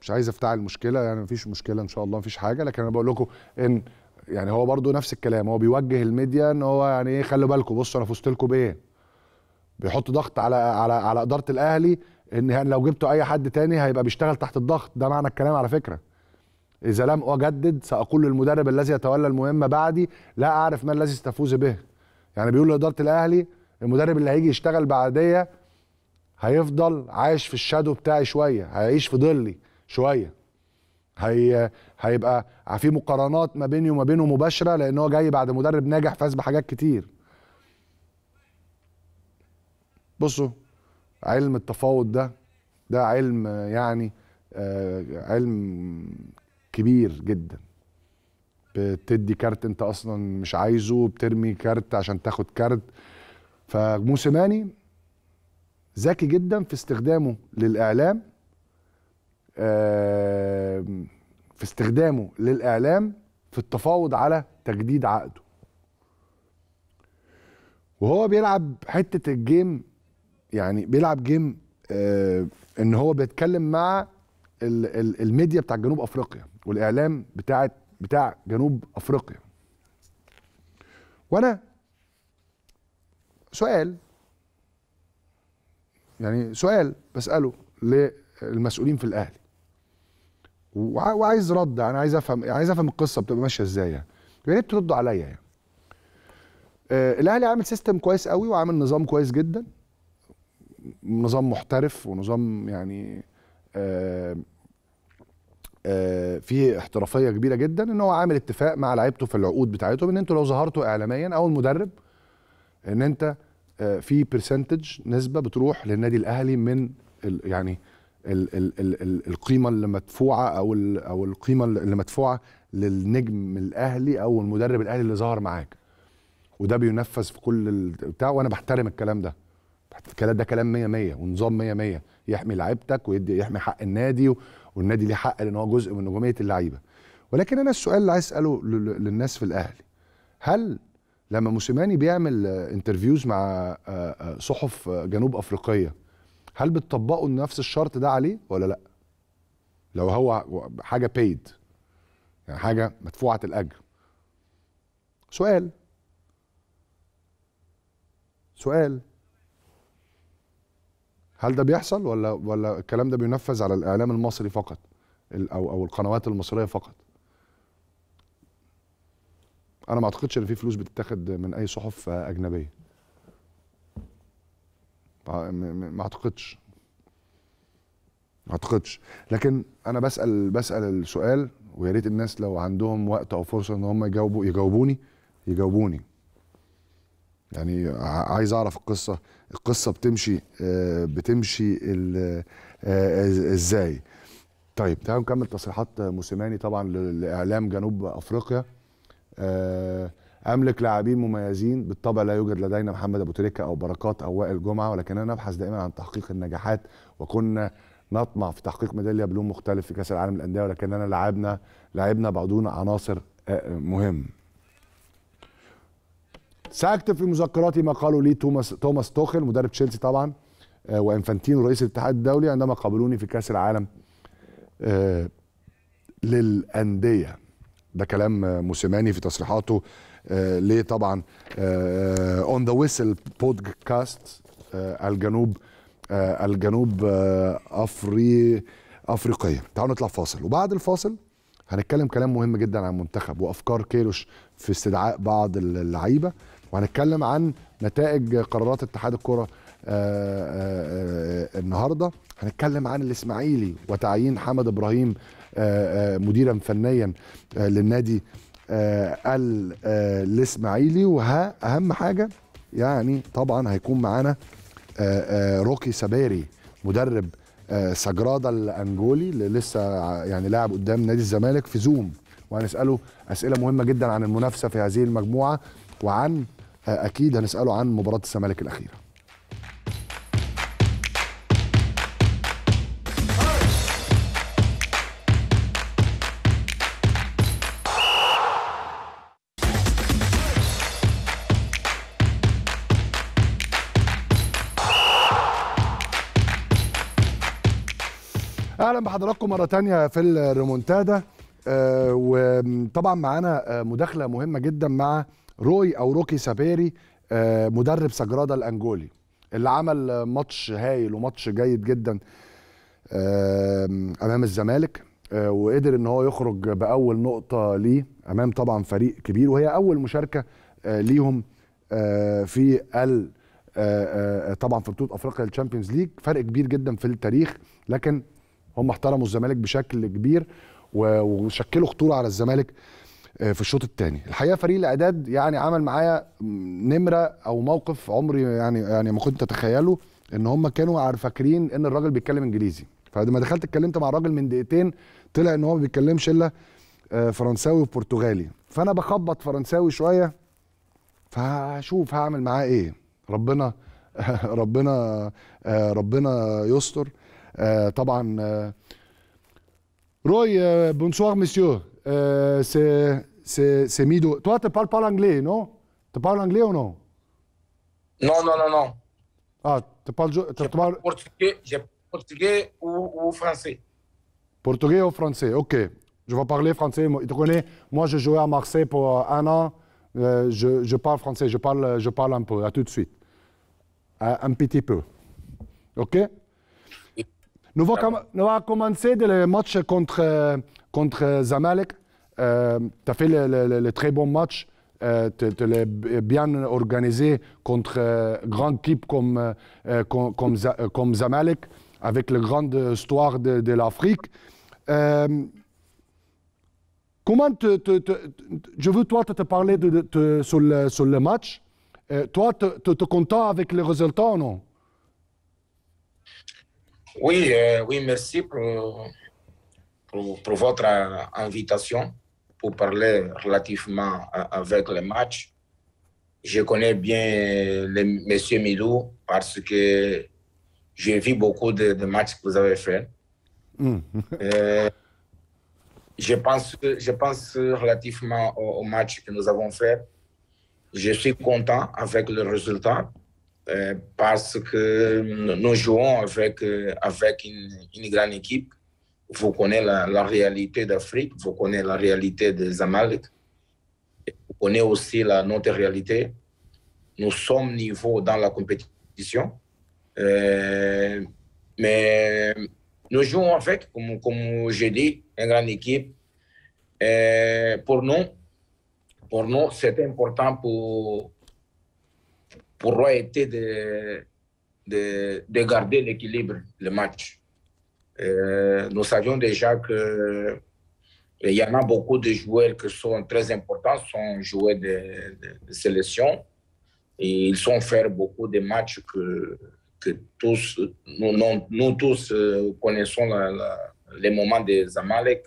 مش عايز افتعل المشكله يعني مفيش مشكله ان شاء الله مفيش حاجه لكن انا بقول لكم ان يعني هو برضو نفس الكلام هو بيوجه الميديا ان هو يعني ايه خلوا بالكم بصوا انا فزت لكم بايه بيحط ضغط على على على اداره الاهلي ان لو جبتوا اي حد تاني هيبقى بيشتغل تحت الضغط ده معنى الكلام على فكره اذا لم اجدد ساقول للمدرب الذي يتولى المهمه بعدي لا اعرف ما الذي استفوز به يعني بيقول لاداره الاهلي المدرب اللي هيجي يشتغل بعديه هيفضل عايش في الشادو بتاعي شويه هيعيش في ظلي شويه هي هيبقى في مقارنات ما بيني وما بينه مباشره لان هو جاي بعد مدرب ناجح فاز بحاجات كتير بصوا علم التفاوض ده ده علم يعني آه، علم كبير جدا بتدي كارت انت اصلا مش عايزه بترمي كارت عشان تاخد كارت فموسيماني ذكي جدا في استخدامه للاعلام في استخدامه للاعلام في التفاوض على تجديد عقده وهو بيلعب حته الجيم يعني بيلعب جيم ان هو بيتكلم مع الميديا بتاع جنوب افريقيا والاعلام بتاع بتاع جنوب افريقيا وانا سؤال يعني سؤال بساله للمسؤولين في الاهلي وعايز رد انا عايز افهم عايز افهم القصه بتبقى ماشيه ازاي يعني يا ريت تردوا عليا يعني آه الاهلي عامل سيستم كويس قوي وعامل نظام كويس جدا نظام محترف ونظام يعني آه آه فيه احترافيه كبيره جدا ان هو عامل اتفاق مع لعيبته في العقود بتاعتهم ان انتوا لو ظهرتوا اعلاميا او المدرب ان انت آه، في برسنتج نسبه بتروح للنادي الاهلي من يعني ال ال ال ال القيمه اللي مدفوعه او او القيمه اللي مدفوعه للنجم الاهلي او المدرب الاهلي اللي ظهر معاك وده بينفذ في كل بتاع وانا بحترم الكلام ده الكلام ده كلام 100 100 ونظام 100 100 يحمي لعيبتك ويدي يحمي حق النادي والنادي ليه حق لان هو جزء من نجوميه اللعيبه ولكن انا السؤال اللي عايز اساله للناس في الاهلي هل لما موسيماني بيعمل انترفيوز مع آه، آه، صحف جنوب افريقيه هل بتطبقوا نفس الشرط ده عليه ولا لا لو هو حاجه بيد يعني حاجه مدفوعه الاجر سؤال سؤال هل ده بيحصل ولا ولا الكلام ده بينفذ على الاعلام المصري فقط او او القنوات المصريه فقط انا ما اعتقدش ان في فلوس بتتاخد من اي صحف اجنبيه ما اعتقدش ما اعتقدش لكن انا بسال بسال السؤال ويا ريت الناس لو عندهم وقت او فرصه ان هم يجاوبوا يجاوبوني يجاوبوني يعني عايز اعرف القصه القصه بتمشي آه، بتمشي آه، ازاي طيب تعالوا نكمل تصريحات موسيماني طبعا لاعلام جنوب افريقيا آه، املك لاعبين مميزين بالطبع لا يوجد لدينا محمد ابو تريكه او بركات او وائل جمعه ولكننا نبحث دائما عن تحقيق النجاحات وكنا نطمع في تحقيق ميداليه بلون مختلف في كاس العالم للانديه ولكننا لعبنا لعبنا بعضونا عناصر آه، آه، مهم ساكتب في مذكراتي ما قالوا لي توماس توماس توخل مدرب تشيلسي طبعا آه، وانفانتينو رئيس الاتحاد الدولي عندما قابلوني في كاس العالم للانديه ده كلام موسيماني في تصريحاته آه، ليه طبعا اون ذا ويسل بودكاست الجنوب آه، الجنوب آه، افري افريقيه تعالوا نطلع فاصل وبعد الفاصل هنتكلم كلام مهم جدا عن المنتخب وافكار كيروش في استدعاء بعض اللعيبه وهنتكلم عن نتائج قرارات اتحاد الكره النهارده هنتكلم عن الاسماعيلي وتعيين حمد ابراهيم مديرا فنيا للنادي الاسماعيلي آه، آه، واهم حاجه يعني طبعا هيكون معانا آه، روكي سباري مدرب سجرادا الانجولي اللي لسه يعني لاعب قدام نادي الزمالك في زوم وهنساله اسئله مهمه جدا عن المنافسه في هذه المجموعه وعن اكيد هنساله عن مباراه الزمالك الاخيره اهلا بحضراتكم مره تانية في الريمونتادا آه وطبعا معانا آه، مداخله مهمه جدا مع روي او روكي سابيري آه مدرب سجرادا الانجولي اللي عمل ماتش هايل وماتش جيد جدا آه امام الزمالك آه، وقدر ان هو يخرج باول نقطه ليه امام طبعا فريق كبير وهي اول مشاركه آه، ليهم في ال طبعا في بطوله افريقيا الشامبيونز ليج فرق كبير جدا في التاريخ لكن هم احترموا الزمالك بشكل كبير وشكلوا خطوره على الزمالك آه، في الشوط الثاني الحقيقه فريق الاعداد يعني عمل معايا نمره او موقف عمري يعني يعني ما كنت اتخيله ان هم كانوا عارف فاكرين ان الراجل بيتكلم انجليزي فلما دخلت اتكلمت مع الراجل من دقيقتين طلع ان هو ما بيتكلمش الا آه، فرنساوي وبرتغالي فانا بخبط فرنساوي شويه فهشوف هعمل معاه ايه ربنا ربنا آه، ربنا يستر Euh, taban euh. Roy, euh, bonsoir, monsieur. c'est Mido. Toi, tu ne parles pas l'anglais, non Tu parles anglais ou non Non, non, non, non. Ah, tu parles, tu parles... Portugais, portugais ou, français. Portugais ou français, ok. Je vais parler français. Tu connais, moi, je jouais à Marseille pour un an. je, parle français, je parle, je parle un peu. À tout de suite. un petit peu. OK nous allons commencer le match contre, contre Zamalek. Euh, tu as fait le, très bon match. Euh, tu l'as bien organisé contre une euh, grande équipe comme, comme, comme, Zamalek, avec la grande histoire de, l'Afrique. comment te, je veux toi te parler de, sur, le, match. toi, tu es content avec le résultat ou non? Oui, euh, oui, merci pour, pour, votre euh, invitation pour parler relativement euh, avec le match. Je connais bien les messieurs Milou parce que j'ai vu beaucoup de, matchs que vous avez faits. Hmm. je, pense, je pense relativement au, au match que nous avons fait. Je suis content avec le résultat euh, parce que nous jouons avec, euh, avec une, grande équipe. Vous connaissez la, réalité d'Afrique, vous connaissez la réalité des Zamalek. Vous connaissez aussi la, notre réalité. Nous sommes niveau dans la compétition, euh, mais nous jouons avec, comme, comme j'ai dit, une grande équipe. pour nous, pour nous c'est important pour pourra être de, de, garder l'équilibre, le match. Euh, nous savions déjà que euh, il y en a beaucoup de joueurs qui sont très importants, sont joueurs de, sélection. Et ils sont faire beaucoup de matchs que, que tous, nous, nous tous euh, connaissons les moments des Amalek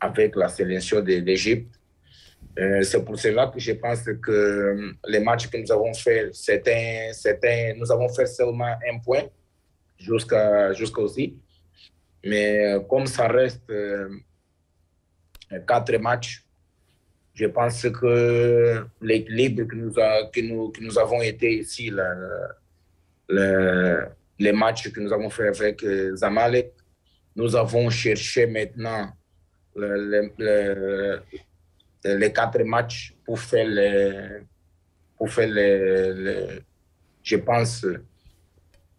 avec la sélection de euh, c'est pour cela que je pense que euh, les matchs que nous avons faits, nous avons fait seulement un point jusqu'à jusqu'aussi. Mais euh, comme ça reste quatre matchs, je pense que l'équilibre que nous, a, que nous, que nous avons été ici, là les matchs que nous avons fait avec Zamalek, nous avons cherché maintenant le, les quatre matchs pour faire les, pour faire les, je pense,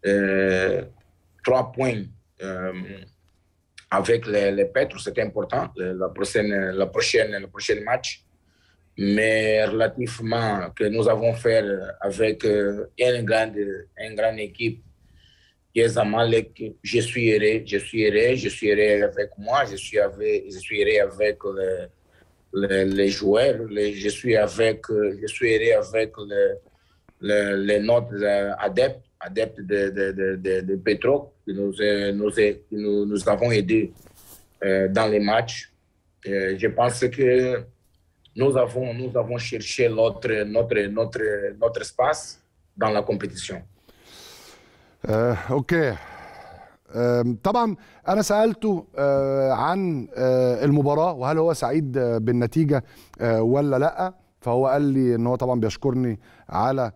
euh, trois points euh, avec les, les Petros, c'est important, la prochaine, la prochaine, le prochain match. Mais relativement que nous avons fait avec euh, une, grande, une équipe, je suis heureux, je suis heureux, je suis avec moi, je suis, avec, je suis avec le, les, joueurs. je suis avec, euh, je suis allé avec les notes euh, adeptes, adeptes de, de, Petro, qui nous, nous, avons aidés euh, dans les matchs. je pense que nous avons, nous avons cherché notre, notre, notre, notre espace dans la compétition. ok. طبعا انا سالته أه، عن أه، المباراه وهل هو سعيد أه، بالنتيجه ولا لا فهو قال لي ان هو طبعا بيشكرني على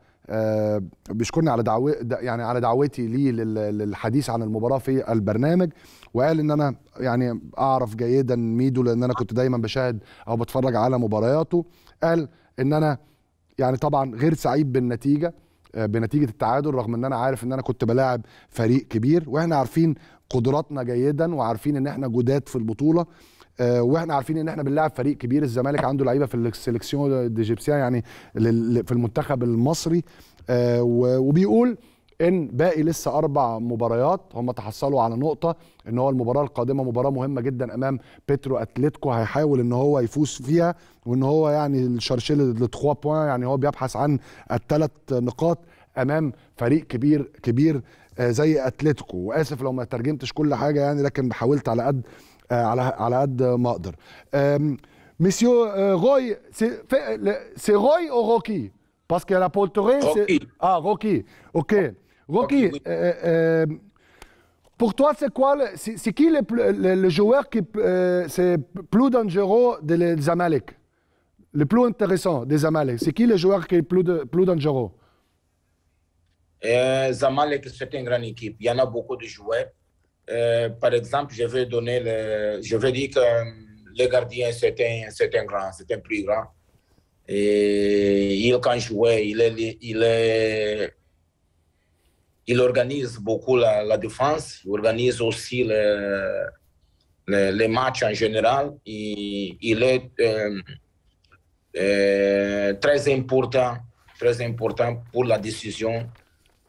بيشكرني على دعوة يعني على دعوتي ليه للحديث عن المباراه في البرنامج وقال ان انا يعني اعرف جيدا ميدو لان انا كنت دايما بشاهد او بتفرج على مبارياته قال ان انا يعني طبعا غير سعيد بالنتيجه آه، بنتيجه التعادل رغم ان انا عارف ان انا كنت بلاعب فريق كبير واحنا عارفين قدراتنا جيدا وعارفين ان احنا جداد في البطوله آه، واحنا عارفين ان احنا بنلاعب فريق كبير الزمالك عنده لعيبه في السيلكسيون دي جيبسيا يعني في المنتخب المصري آه، وبيقول ان باقي لسه اربع مباريات هم تحصلوا على نقطه ان هو المباراه القادمه مباراه مهمه جدا امام بيترو اتلتيكو هيحاول ان هو يفوز فيها وان هو يعني الشرشيل لتخوا بوان يعني هو بيبحث عن الثلاث نقاط امام فريق كبير كبير آه، زي اتلتيكو واسف لو ما ترجمتش كل حاجه يعني لكن حاولت على قد آه، على على قد ما اقدر مسيو غوي آه، سي غوي او روكي باسكو لا بولتوري اه روكي اوكي Rocky, euh, euh, pour toi, c'est quoi C'est qui le, le, joueur qui euh, c'est plus dangereux des de Zamalek Le plus intéressant des Zamalek C'est qui le joueur qui est plus, plus dangereux Zamalek, c'est une grande équipe. Il y en a beaucoup de joueurs. par exemple, je vais donner le, je vais dire que le gardien, c'est un, grand, c'est un plus grand. Et il, quand il il est, il est il organise beaucoup la, défense, il organise aussi les matchs en général. Il, il est euh, euh, très important, très important pour la décision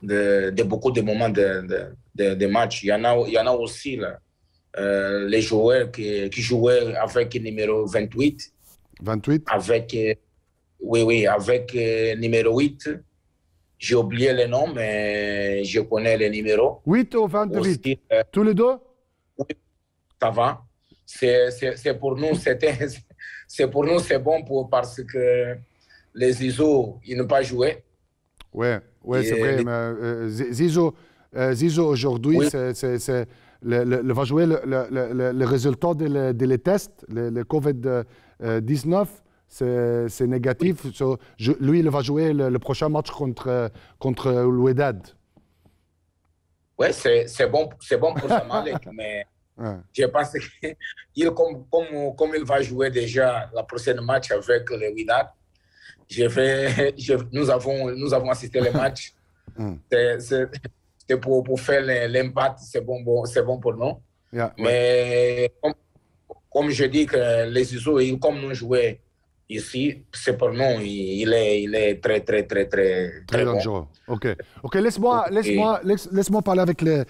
de, beaucoup de moments de, match. Il y en a, aussi euh, les joueurs qui, qui, jouaient avec le numéro 28. 28 Avec, oui, oui, avec numéro 8 j'ai oublié les noms, mais je connais les numéros. 8 au 28 euh, Tous les deux Oui, ça va. C'est pour nous, c'est pour nous, c'est bon pour, parce que les Iso ils n'ont pas joué. Oui, ouais, c'est vrai. Les... Mais, aujourd'hui, c'est le, va jouer le, le résultat des de tests, le, COVID-19. Euh, c'est négatif. lui, il va jouer le, prochain match contre, contre Oui, c'est bon, bon pour Zamalek, mais je pense que comme, comme, comme, il va jouer déjà la prochaine match avec l'Ouedad, je nous, avons, nous avons assisté le match. c'est pour, pour, faire l'impact, c'est bon, bon, bon pour nous. mais comme, comme, je dis que les ISO, comme nous jouons ici, c'est pour nous, il est, il est très, très, très, très, très, dangereux. OK. OK, laisse-moi parler avec euh,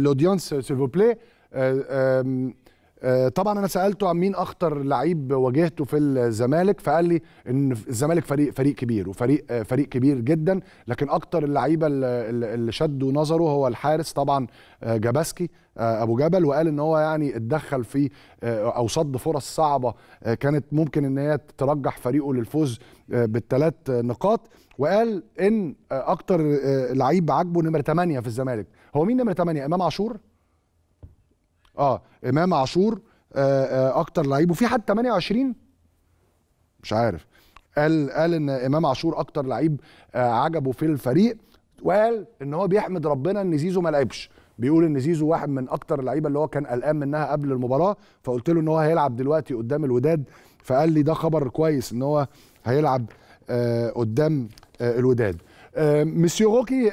l'audience, euh, s'il vous plaît. Euh, آه، طبعا انا سالته عن مين اخطر لعيب واجهته في الزمالك فقال لي ان الزمالك فريق فريق كبير وفريق آه، فريق كبير جدا لكن اكتر اللعيبه اللي شدوا نظره هو الحارس طبعا آه، جاباسكي ابو جبل وقال ان هو يعني اتدخل في او صد فرص صعبه كانت ممكن ان هي ترجح فريقه للفوز بالثلاث نقاط وقال ان اكتر لعيب عاجبه نمره 8 في الزمالك هو مين نمره 8 امام عاشور اه امام عاشور آه، آه، اكتر لعيب وفي حد 28 مش عارف قال قال ان امام عاشور اكتر لعيب آه، عجبه في الفريق وقال ان هو بيحمد ربنا ان زيزو ما لعبش بيقول ان زيزو واحد من اكتر اللعيبه اللي هو كان قلقان منها قبل المباراه فقلت له ان هو هيلعب دلوقتي قدام الوداد فقال لي ده خبر كويس ان هو هيلعب قدام الوداد مسيو روكي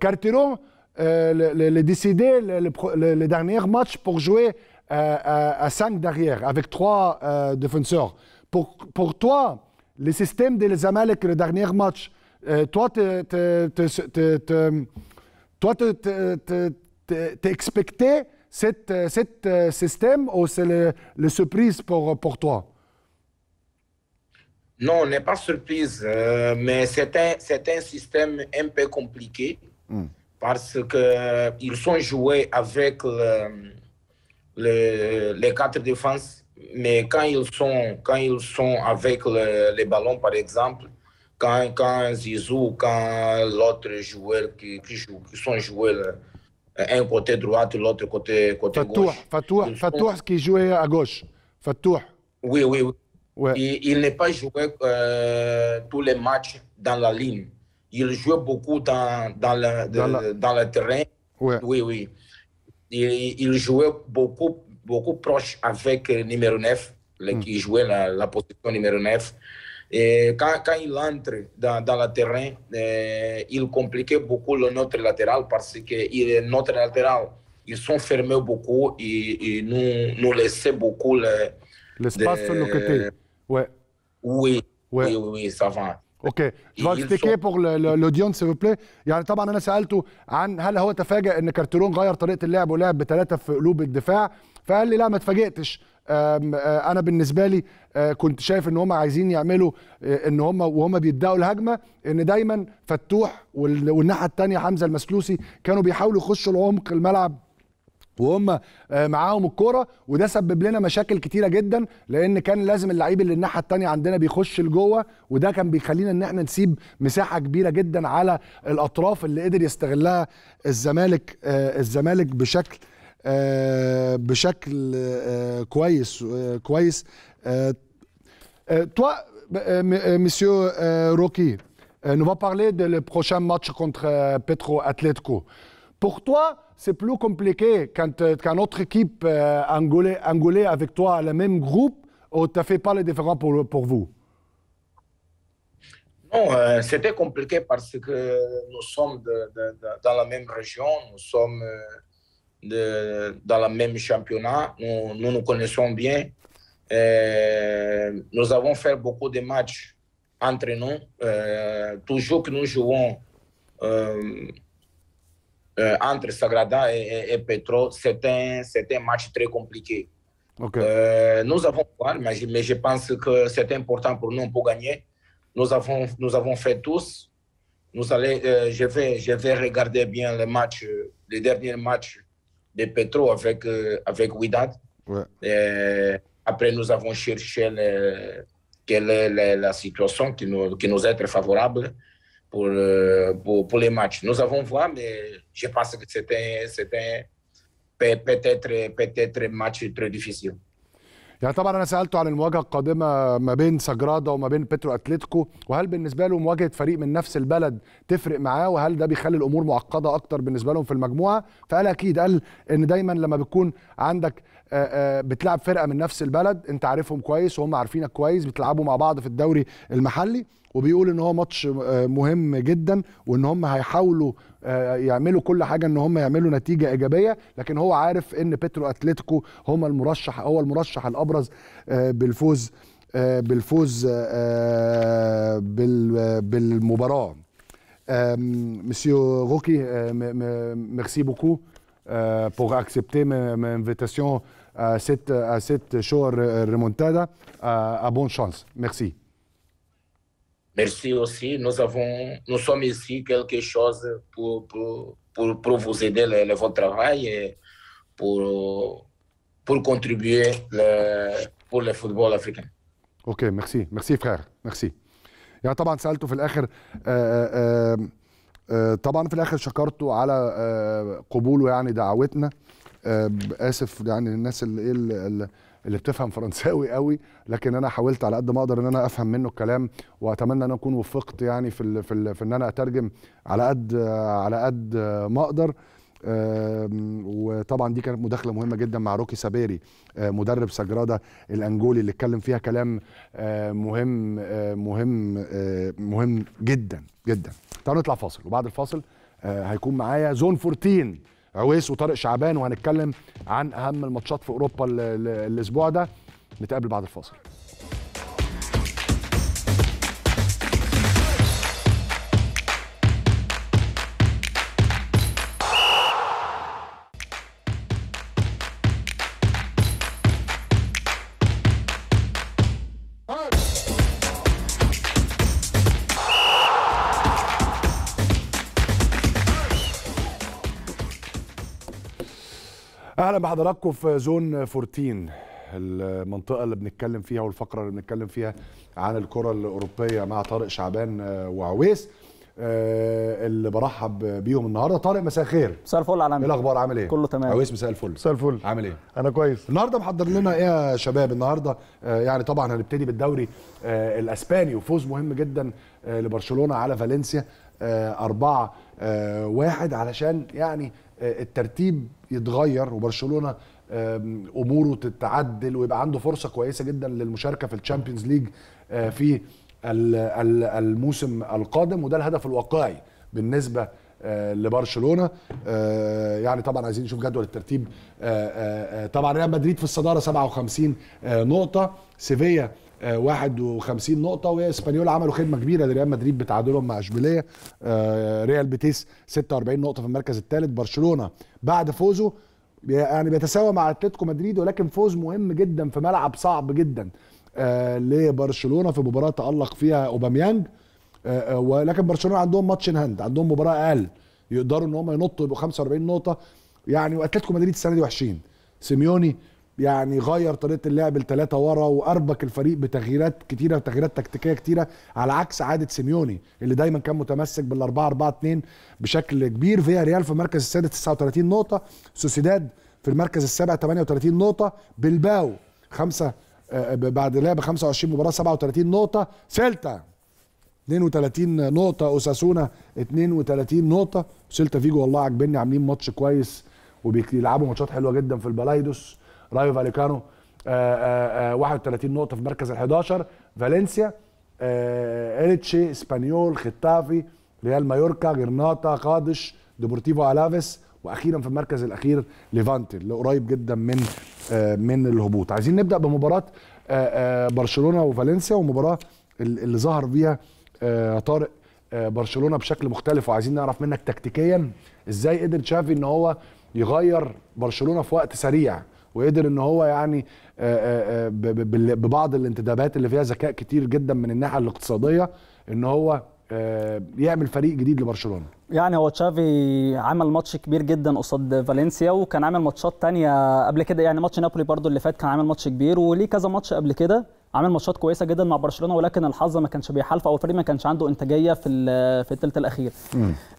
كارتيرو Euh, le, décider le, dernier match pour jouer euh, à, 5 cinq derrière avec trois euh, défenseurs. Pour, toi, le système de les le dernier match, toi, t'es expecté cet système ou c'est le, surprise pour, pour toi? Non, on n'est pas surprise, mais c'est un, un, système un peu compliqué. Hmm parce qu'ils sont joués avec les quatre défenses, mais quand ils sont, quand ils sont avec le, les ballons, par exemple, quand, quand Zizou, quand l'autre joueur qui, qui, joue, qui sont joués un côté droit, l'autre côté, côté Fatou, gauche. Fatouh, Fatouh qui jouait à gauche. Fatouh. Oui, oui, oui. Il, n'est pas joué euh, tous les matchs dans la ligne il jouait beaucoup dans, dans, le, dans, le terrain. Oui, oui. Il, jouait beaucoup, beaucoup proche avec euh, le numéro 9, le, qui jouait la, la, position numéro 9. Et quand, il entre dans, dans le terrain, euh, il compliquait beaucoup le notre latéral parce que il, notre latéral, ils sont fermés beaucoup et, nous, nous laissaient beaucoup l'espace de sur nos côtés. Ouais. Oui, oui, oui, ça va. اوكي جوارج بيكيه بور لوديون سي بلاي يعني طبعا انا سالته عن هل هو تفاجئ ان كارترون غير طريقه اللعب ولعب بثلاثه في قلوب الدفاع فقال لي لا ما اتفاجئتش انا بالنسبه لي كنت شايف ان هم عايزين يعملوا ان هم وهم بيبداوا الهجمه ان دايما فتوح والناحيه الثانيه حمزه المسلوسي كانوا بيحاولوا يخشوا لعمق الملعب وهم آه، معاهم الكوره وده سبب لنا مشاكل كتيره جدا لان كان لازم اللعيب اللي الناحيه الثانيه عندنا بيخش لجوه وده كان بيخلينا ان احنا نسيب مساحه كبيره جدا على الاطراف اللي قدر يستغلها الزمالك آه، الزمالك بشكل آه، بشكل كويس كويس توا مسيو روكي نو va parler de بروشان ماتش كونتر contre اتليتيكو Atletico pour toi c'est plus compliqué quand, euh, quand autre équipe euh, angolais, angolais avec toi, le même groupe, ou tu fait pas les différents pour, pour vous Non, euh, c'était compliqué parce que nous sommes dans la même région, nous sommes dans le même championnat, nous, nous, connaissons bien. nous avons fait beaucoup de matchs entre nous. toujours que nous jouons euh, entre Sagrada et, Petro, c'est un, un, match très compliqué. Euh, nous avons mais mais je pense que c'est important pour nous pour gagner. Nous avons, nous avons fait tous. Nous allez, euh, je, vais, je vais regarder bien le match les derniers matchs de Petro avec, avec Widad. après, nous avons cherché quelle est la, situation qui nous, qui nous est favorable. pour, euh, pour, pour, les matchs. Nous avons vu, mais je pense que c'était peut-être un match très difficile. يعني طبعا انا سالته عن المواجهه القادمه ما بين ساجرادا وما بين بترو اتلتيكو وهل بالنسبه له مواجهه فريق من نفس البلد تفرق معاه وهل ده بيخلي الامور معقده اكتر بالنسبه لهم في المجموعه فقال اكيد قال ان دايما لما بتكون عندك بتلعب فرقه من نفس البلد انت عارفهم كويس وهم عارفينك كويس بتلعبوا مع بعض في الدوري المحلي وبيقول ان هو ماتش آه، مهم جدا وان هم هيحاولوا آه، يعملوا كل حاجه ان هم يعملوا نتيجه ايجابيه لكن هو عارف ان بيترو اتلتيكو هم المرشح هو المرشح الابرز آه، بالفوز بالفوز بالمباراه مسيو غوكي ميرسي بوكو بور اكسبتي انفيتاسيون invitation à cette, à cette show remontada. À, à bonne chance. Merci. Merci aussi. Nous, avons, nous sommes ici quelque chose pour, pour, pour, pour vous aider le, le, votre travail et pour, pour contribuer le, pour le football africain. اوكي merci, ميرسي فرير ميرسي يعني طبعا سالته في الاخر آآ آآ طبعا في الاخر شكرته على قبوله يعني دعوتنا اسف يعني الناس اللي ايه اللي بتفهم فرنساوي قوي لكن انا حاولت على قد ما اقدر ان انا افهم منه الكلام واتمنى ان اكون وفقت يعني في الـ في, الـ في ان انا اترجم على قد على قد ما اقدر وطبعا دي كانت مداخله مهمه جدا مع روكي سابيري آه، مدرب ساجرادا الانجولي اللي اتكلم فيها كلام آه، مهم آه، مهم مهم جدا جدا تعالوا نطلع فاصل وبعد الفاصل هيكون معايا زون 14 عويس وطارق شعبان وهنتكلم عن اهم الماتشات في اوروبا الاسبوع ده نتقابل بعد الفاصل طب حضراتكم في زون 14 المنطقه اللي بنتكلم فيها والفقره اللي بنتكلم فيها عن الكره الاوروبيه مع طارق شعبان آه، وعويس آه، اللي برحب بيهم النهارده طارق مساء الخير مساء الفل على ايه الاخبار عامل ايه كله تمام عويس مساء الفل مساء الفل عامل ايه انا كويس النهارده محضر لنا ايه يا شباب النهارده آه، يعني طبعا هنبتدي بالدوري الاسباني وفوز مهم جدا لبرشلونه على فالنسيا أربعة واحد علشان يعني آه، الترتيب يتغير وبرشلونه اموره تتعدل ويبقى عنده فرصه كويسه جدا للمشاركه في الشامبيونز ليج آه، في الموسم القادم وده الهدف الواقعي بالنسبه آه، لبرشلونه يعني طبعا عايزين نشوف جدول الترتيب طبعا ريال مدريد في الصداره 57 نقطه سيفيا 51 نقطه واسبانيول عملوا خدمه كبيره لريال مدريد بتعادلهم مع اشبيليه آه، ريال بيتيس 46 نقطه في المركز الثالث برشلونه بعد فوزه يعني بيتساوى مع اتلتيكو مدريد ولكن فوز مهم جدا في ملعب صعب جدا آه، لبرشلونه في مباراه تالق فيها اوباميانج آه، ولكن برشلونه عندهم ماتش ان هاند عندهم مباراه اقل يقدروا ان هم ينطوا يبقوا 45 نقطه يعني واتلتيكو مدريد السنه دي وحشين سيميوني يعني غير طريقه اللعب التلاتة ورا واربك الفريق بتغييرات كتيره وتغييرات تكتيكيه كتيره على عكس عاده سيميوني اللي دايما كان متمسك بال 4 4 2 بشكل كبير فيا ريال في المركز السادس 39 نقطه سوسيداد في المركز السابع 38 نقطه بلباو خمسه آه، آه، بعد لعب 25 مباراه 37 نقطه سيلتا 32 نقطة أساسونا 32 نقطة سيلتا فيجو والله عجبني عاملين ماتش كويس وبيلعبوا ماتشات حلوة جدا في البلايدوس رايو فاليكانو 31 آه، آه، آه، نقطه في مركز ال 11 فالنسيا التشي اسبانيول ختافي ريال مايوركا غرناطة قادش ديبورتيفو الافيس واخيرا في المركز الاخير ليفانتي اللي قريب جدا من من الهبوط عايزين نبدا بمباراه برشلونه وفالنسيا ومباراه اللي ظهر فيها طارق برشلونه بشكل مختلف وعايزين نعرف منك تكتيكيا ازاي قدر تشافي ان هو يغير برشلونه في وقت سريع وقدر ان هو يعني ببعض الانتدابات اللي فيها ذكاء كتير جدا من الناحيه الاقتصاديه ان هو يعمل فريق جديد لبرشلونه يعني هو تشافي عمل ماتش كبير جدا قصاد فالنسيا وكان عامل ماتشات تانية قبل كده يعني ماتش نابولي برضو اللي فات كان عامل ماتش كبير وليه كذا ماتش قبل كده عمل ماتشات كويسه جدا مع برشلونه ولكن الحظ ما كانش بيحالفه او الفريق ما كانش عنده انتاجيه في في الثلث الاخير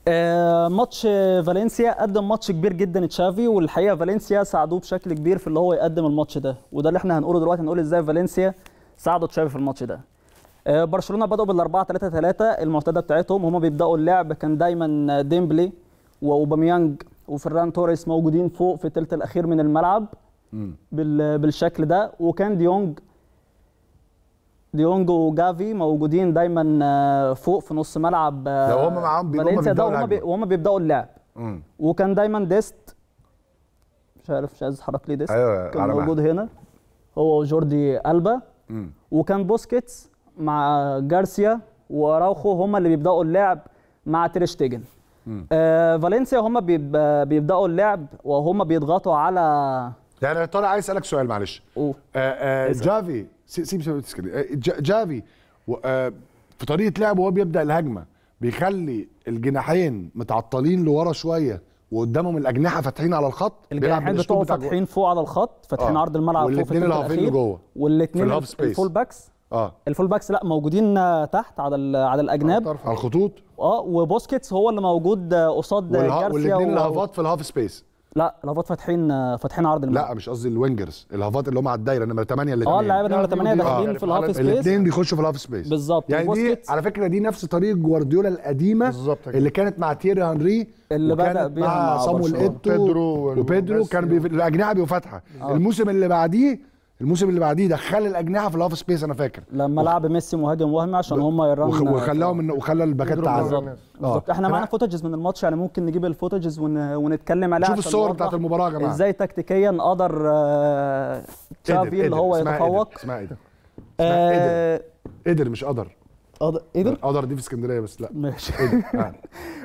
آه ماتش فالنسيا قدم ماتش كبير جدا تشافي والحقيقه فالنسيا ساعدوه بشكل كبير في اللي هو يقدم الماتش ده وده اللي احنا هنقوله دلوقتي هنقول ازاي فالنسيا ساعدوا تشافي في الماتش ده آه برشلونه بداوا بال 4 3 3 المعتاده بتاعتهم هم بيبداوا اللعب كان دايما ديمبلي واوباميانج وفران توريس موجودين فوق في الثلث الاخير من الملعب بالشكل ده وكان ديونج دي ديونج وجافي موجودين دايما آه، فوق في نص ملعب آه، لو هم معاهم فالنسيا ده وهم, وهم بيبداوا اللعب وكان دايما ديست مش عارف مش عايز اتحرك لي ديست أيوة كان موجود هنا هو وجوردي البا وكان بوسكيتس مع جارسيا وراوخو هم اللي بيبداوا اللعب مع تريشتيجن آه فالنسيا هم آه، بيبداوا اللعب وهم بيضغطوا على يعني طالع عايز اسالك سؤال معلش آه آه جافي سيب آه، جافي آه، في طريقه لعبه وهو بيبدا الهجمه بيخلي الجناحين متعطلين لورا شويه وقدامهم الاجنحه فاتحين على الخط الجناحين بتوعه فاتحين فوق على الخط فاتحين آه. عرض الملعب والاثنين الهافين جوه والاثنين الفول باكس اه الفول باكس لا موجودين آه، تحت على على الاجناب على الخطوط اه وبوسكيتس هو اللي موجود قصاد جارسيا والاثنين الهافات في الهاف سبيس لا الهافات فاتحين فاتحين عرض الملعب لا مش قصدي الوينجرز الهافات اللي هم على الدايره نمره 8 اللي اه اللعيبه نمره 8 داخلين في الهاف سبيس الاثنين بيخشوا في الهاف سبيس بالظبط يعني دي على فكره دي نفس طريقه جوارديولا القديمه اللي كانت مع تيري هنري اللي بدا بيها مع صامويل ايتو وبيدرو كان الاجنحه بيبقوا فاتحه آه. الموسم اللي بعديه الموسم اللي بعديه دخل الاجنحه في الهاف سبيس انا فاكر لما و... لعب ميسي مهاجم وهمي عشان هم يرنوا وخ... وخلاهم من... وخلى الباكات تعادل آه. بالظبط احنا معانا فوتجز من الماتش يعني ممكن نجيب الفوتجز ون... ونتكلم عليها شوف الصور بتاعت المباراه يا جماعه ازاي تكتيكيا قدر آه، تشافي اللي هو يتفوق اسمها ايه اسمها قدر آه، قدر مش قدر قدر إيه قدر قدر دي في اسكندريه بس لا ماشي إيه آه.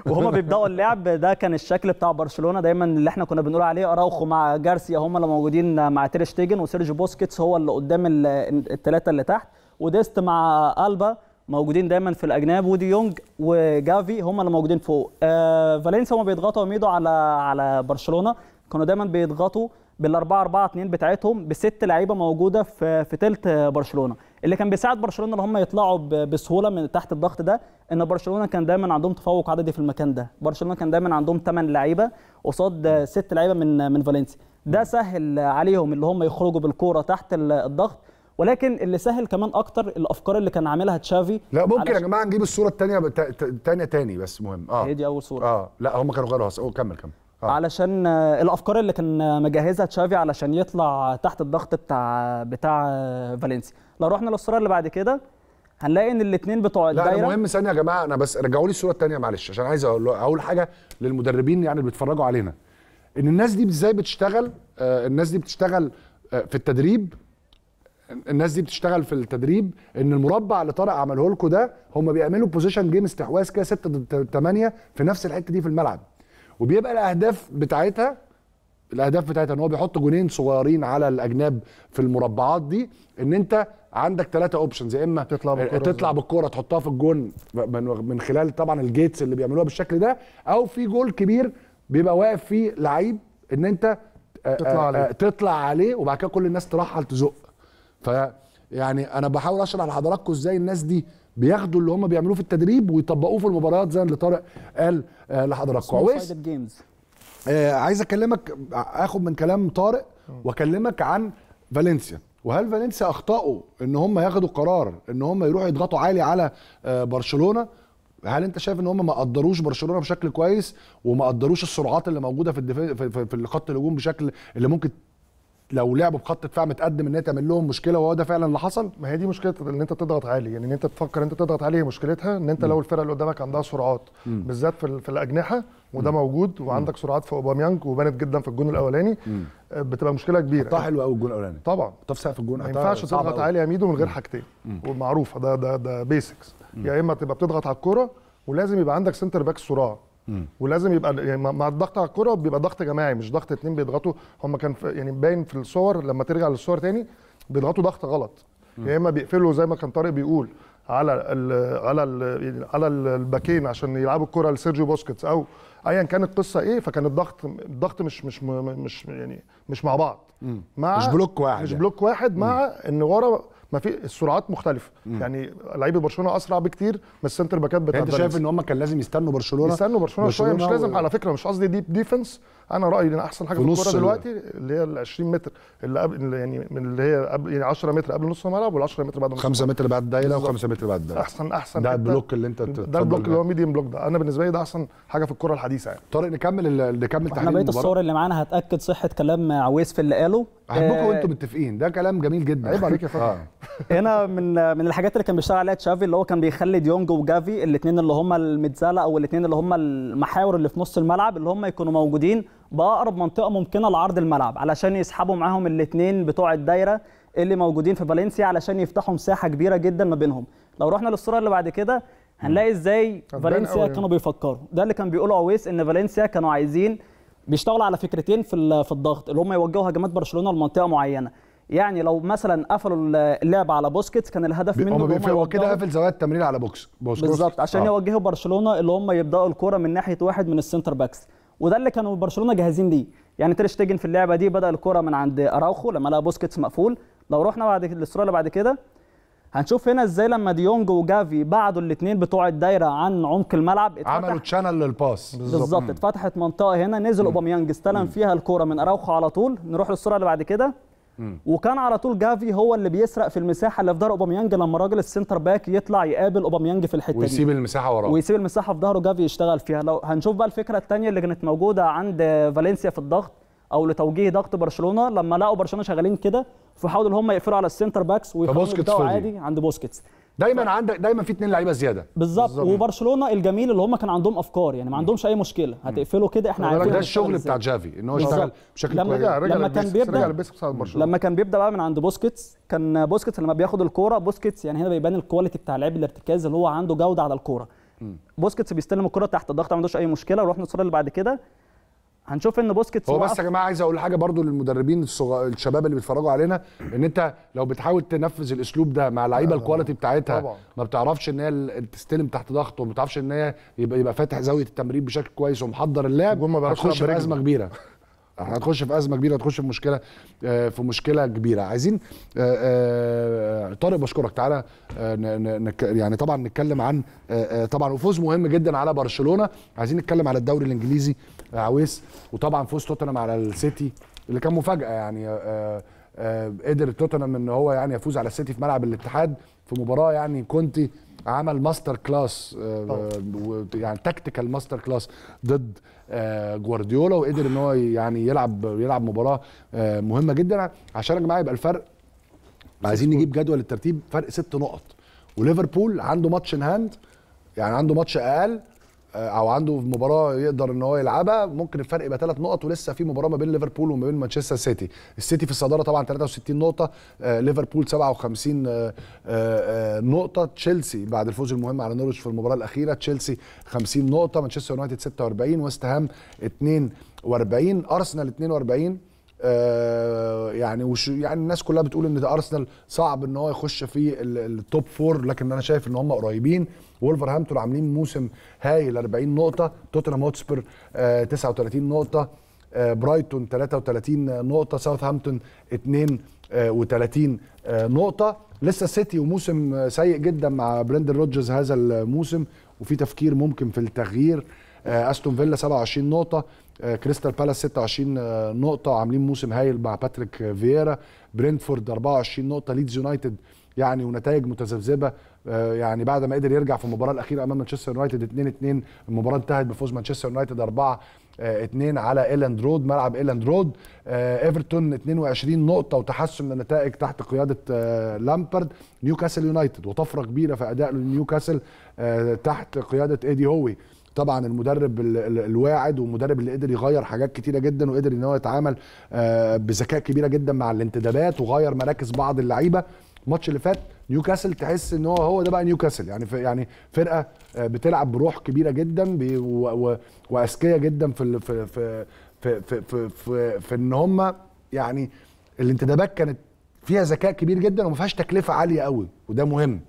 وهما بيبداوا اللعب ده كان الشكل بتاع برشلونه دايما اللي احنا كنا بنقول عليه اراوخو مع جارسيا هما اللي موجودين مع تير شتيجن وسيرجيو بوسكيتس هو اللي قدام الثلاثه اللي تحت وديست مع البا موجودين دايما في الاجناب ودي يونج وجافي هما اللي موجودين فوق آه فالنسيا هما بيضغطوا ميدو على على برشلونه كانوا دايما بيضغطوا بال 4 4 2 بتاعتهم بست لعيبه موجوده في في ثلث برشلونه اللي كان بيساعد برشلونه ان هم يطلعوا بسهوله من تحت الضغط ده ان برشلونه كان دايما عندهم تفوق عددي في المكان ده برشلونه كان دايما عندهم 8 لعيبه قصاد 6 آه، لعيبه من آه، من فالنسيا ده سهل عليهم اللي هم يخرجوا بالكوره تحت الضغط ولكن اللي سهل كمان اكتر الافكار اللي كان عاملها تشافي لا ممكن يا جماعه نجيب الصوره الثانيه الثانيه تاني بس مهم اه هي دي اول صوره اه لا هم كانوا غيروها كمل كمل آه. علشان آه، الافكار اللي كان مجهزها تشافي علشان يطلع تحت الضغط بتاع بتاع فالنسيا لو رحنا للصوره اللي بعد كده هنلاقي ان الاثنين بتوع الدايره لا المهم ثانيه يا جماعه انا بس رجعوا لي الصوره الثانيه معلش عشان عايز اقول اقول حاجه للمدربين يعني اللي بيتفرجوا علينا ان الناس دي ازاي بتشتغل آه الناس دي بتشتغل آه في التدريب الناس دي بتشتغل في التدريب ان المربع اللي طارق عمله لكم ده هم بيعملوا بوزيشن جيم استحواذ كده 6 ضد 8 في نفس الحته دي في الملعب وبيبقى الاهداف بتاعتها الاهداف بتاعتها ان هو بيحط جونين صغيرين على الاجناب في المربعات دي ان انت عندك ثلاثه اوبشنز يا اما تطلع بالكره آه، تطلع بالكره تحطها في الجون من خلال طبعا الجيتس اللي بيعملوها بالشكل ده او في جول كبير بيبقى واقف فيه لعيب ان انت آه، آه، تطلع عليه تطلع عليه وبعد كده كل الناس ترحل تزق ف يعني انا بحاول اشرح لحضراتكم ازاي الناس دي بياخدوا اللي هم بيعملوه في التدريب ويطبقوه في المباريات زي اللي طارق قال لحضراتكم عويس عايز اكلمك اخد من كلام طارق واكلمك عن فالنسيا وهل فالنسيا اخطاوا ان هم ياخدوا قرار ان هم يروحوا يضغطوا عالي على آه، برشلونه هل انت شايف ان هم ما قدروش برشلونه بشكل كويس وما قدروش السرعات اللي موجوده في الدفاع في, في خط الهجوم بشكل اللي ممكن لو لعبوا بخط دفاع متقدم ان هي تعمل لهم مشكله وهو ده فعلا اللي حصل ما هي دي مشكله ان انت تضغط عالي يعني ان انت تفكر انت تضغط عالي هي مشكلتها ان انت م. لو الفرقه اللي قدامك عندها سرعات بالذات في, في الاجنحه وده م. موجود وعندك سرعات في اوباميانج وبانت جدا في الجون الاولاني م. بتبقى مشكله كبيره طاح حلو قوي الجون الاولاني طبعا طب سقف الجون ما ينفعش تضغط يا ميدو من غير حاجتين ومعروفه ده ده ده بيسكس يا يعني اما تبقى بتضغط على الكوره ولازم يبقى عندك سنتر باك سرعه ولازم يبقى يعني مع الضغط على الكره بيبقى ضغط جماعي مش ضغط اتنين بيضغطوا هم كان يعني باين في الصور لما ترجع للصور تاني بيضغطوا ضغط غلط يا يعني اما بيقفلوا زي ما كان طارق بيقول على الـ على الـ يعني على الباكين عشان يلعبوا الكره لسيرجيو بوسكيتس او ايا كان القصه ايه فكان الضغط الضغط مش مش مش يعني مش مع بعض مع مش بلوك واحد مش يعني. بلوك واحد مع ان ورا ما في السرعات مختلفه مم. يعني لعيبه برشلونه اسرع بكتير من السنتر باكات يعني بتاع انت شايف ان هم كان لازم يستنوا برشلونه يستنوا برشلونه, برشلونة شويه مش لازم على فكره مش قصدي ديب ديفنس انا رايي ان احسن حاجه في الكوره دلوقتي اللي هي ال 20 متر اللي قبل يعني من اللي هي قبل يعني 10 متر قبل نص الملعب وال 10 متر بعد نص 5 متر بعد الدايره و5 متر بعد الدايره احسن احسن ده البلوك اللي انت ده البلوك اللي هو ميديم بلوك ده انا بالنسبه لي ده احسن حاجه في الكوره الحديثه يعني طارق نكمل نكمل تحليل احنا بقيه الصور اللي معانا هتاكد صحه كلام عويس في اللي قاله احبكم آه، وانتم متفقين ده كلام جميل جدا عيب عليك يا فندم آه. هنا من من الحاجات اللي كان بيشتغل عليها تشافي اللي هو كان بيخلي ديونج وجافي الاثنين اللي هم المتزاله او الاثنين اللي هم المحاور اللي في نص الملعب اللي هم يكونوا موجودين باقرب منطقه ممكنه لعرض الملعب علشان يسحبوا معاهم الاثنين بتوع الدايره اللي موجودين في فالنسيا علشان يفتحوا مساحه كبيره جدا ما بينهم لو رحنا للصوره اللي بعد كده هنلاقي ازاي فالنسيا كانوا بيفكروا ده اللي كان بيقوله عويس ان فالنسيا كانوا عايزين بيشتغلوا على فكرتين في في الضغط اللي هم يوجهوا هجمات برشلونه لمنطقه معينه يعني لو مثلا قفلوا اللعب على بوسكيتس كان الهدف منه هم بيقفلوا كده قافل زوايا التمرير على بوكس بالظبط عشان آه. يوجهوا برشلونه اللي هم يبداوا الكوره من ناحيه واحد من السنتر باكس وده اللي كانوا برشلونه جاهزين ليه يعني تير شتيجن في اللعبه دي بدا الكره من عند اراوخو لما لقى بوسكيتس مقفول لو رحنا بعد الصوره اللي بعد كده هنشوف هنا ازاي لما ديونج وجافي بعدوا الاثنين بتوع الدايره عن عمق الملعب عملوا تشانل للباس بالظبط اتفتحت منطقه هنا نزل اوباميانج استلم فيها الكره من اراوخو على طول نروح للصوره اللي بعد كده وكان على طول جافي هو اللي بيسرق في المساحه اللي في ظهر اوباميانج لما راجل السنتر باك يطلع يقابل اوباميانج في الحته دي ويسيب المساحه وراه ويسيب المساحه في ظهره جافي يشتغل فيها لو هنشوف بقى الفكره الثانيه اللي كانت موجوده عند فالنسيا في الضغط او لتوجيه ضغط برشلونه لما لقوا برشلونه شغالين كده فحاولوا ان هم يقفلوا على السنتر باكس ويخلوا عادي عند بوسكيتس دايما عندك دايما في اثنين لعيبه زياده بالظبط وبرشلونه الجميل اللي هم كان عندهم افكار يعني ما عندهمش اي مشكله هتقفله كده احنا عارفين ده الشغل بتاع جافي ان هو اشتغل بشكل لما رجع رجع لما كان بيبدا لما كان بيبدا بقى من عند بوسكيتس كان بوسكيتس لما بياخد الكوره بوسكيتس يعني هنا بيبان الكواليتي بتاع اللعيب الارتكاز اللي هو عنده جوده على الكوره بوسكيتس بيستلم الكره تحت الضغط ما عندوش اي مشكله ويروح الصوره اللي بعد كده هنشوف ان بوسكيتس هو بس يا جماعه عايز اقول حاجه برضو للمدربين الصغ... الشباب اللي بيتفرجوا علينا ان انت لو بتحاول تنفذ الاسلوب ده مع لعيبه الكواليتي بتاعتها طبعا. ما بتعرفش ان هي تستلم تحت ضغط وما بتعرفش ان هي يبقى, يبقى فاتح زاويه التمرير بشكل كويس ومحضر اللعب هتخش في ازمه كبيره هتخش في ازمه كبيره هتخش في مشكله آه، في مشكله كبيره عايزين آه، آه، طارق بشكرك تعالى يعني طبعا نتكلم عن طبعا وفوز مهم جدا على برشلونه عايزين نتكلم على الدوري الانجليزي عويس وطبعا فوز توتنهام على السيتي اللي كان مفاجاه يعني قدر توتنهام ان هو يعني يفوز على السيتي في ملعب الاتحاد في مباراه يعني كونتي عمل ماستر كلاس آه، آه. يعني تكتيكال ماستر كلاس ضد آه، جوارديولا وقدر ان هو يعني يلعب يلعب مباراه مهمه جدا عشان يا جماعه يبقى الفرق عايزين نجيب جدول الترتيب فرق ست نقط وليفربول عنده ماتش ان هاند يعني عنده ماتش اقل آه، او عنده مباراه يقدر ان هو يلعبها ممكن الفرق يبقى ثلاث نقط ولسه في مباراه ما بين ليفربول وما بين مانشستر سيتي السيتي في الصداره طبعا 63 نقطه آه، ليفربول 57 آه، نقطه تشيلسي بعد الفوز المهم على نورتش في المباراه الاخيره تشيلسي 50 نقطه مانشستر يونايتد 46 ويست هام 42 ارسنال 42 يعني وش يعني الناس كلها بتقول ان ارسنال صعب ان هو يخش في التوب فور لكن انا شايف ان هم قريبين وولفرهامبتون عاملين موسم هايل 40 نقطه توتنهام هوتسبير 39 آه، نقطه آه، برايتون 33 نقطه ساوثهامبتون 32 آه، نقطه لسه سيتي وموسم سيء جدا مع بريندر روجرز هذا الموسم وفي تفكير ممكن في التغيير استون فيلا 27 نقطه كريستال بالاس 26 نقطه عاملين موسم هايل مع باتريك فييرا برينتفورد 24 نقطه ليدز يونايتد يعني ونتائج متذبذبه آه، يعني بعد ما قدر يرجع في المباراه الاخيره امام مانشستر يونايتد 2 2 المباراه انتهت بفوز مانشستر يونايتد 4 2 آه، على ايلاند رود ملعب ايلاند رود آه، ايفرتون 22 نقطه وتحسن النتائج تحت قياده لامبرد نيوكاسل يونايتد وطفره كبيره في اداء نيوكاسل تحت قياده ايدي هوي طبعا المدرب الواعد والمدرب اللي قدر يغير حاجات كتيره جدا وقدر ان هو يتعامل بذكاء كبيره جدا مع الانتدابات وغير مراكز بعض اللعيبه الماتش اللي فات نيوكاسل تحس ان هو هو ده بقى نيوكاسل يعني يعني فرقه آه، بتلعب بروح كبيره جدا واذكياء جدا في في في في في, في, في, في ان هم يعني الانتدابات كانت فيها ذكاء كبير جدا وما فيهاش تكلفه عاليه قوي وده مهم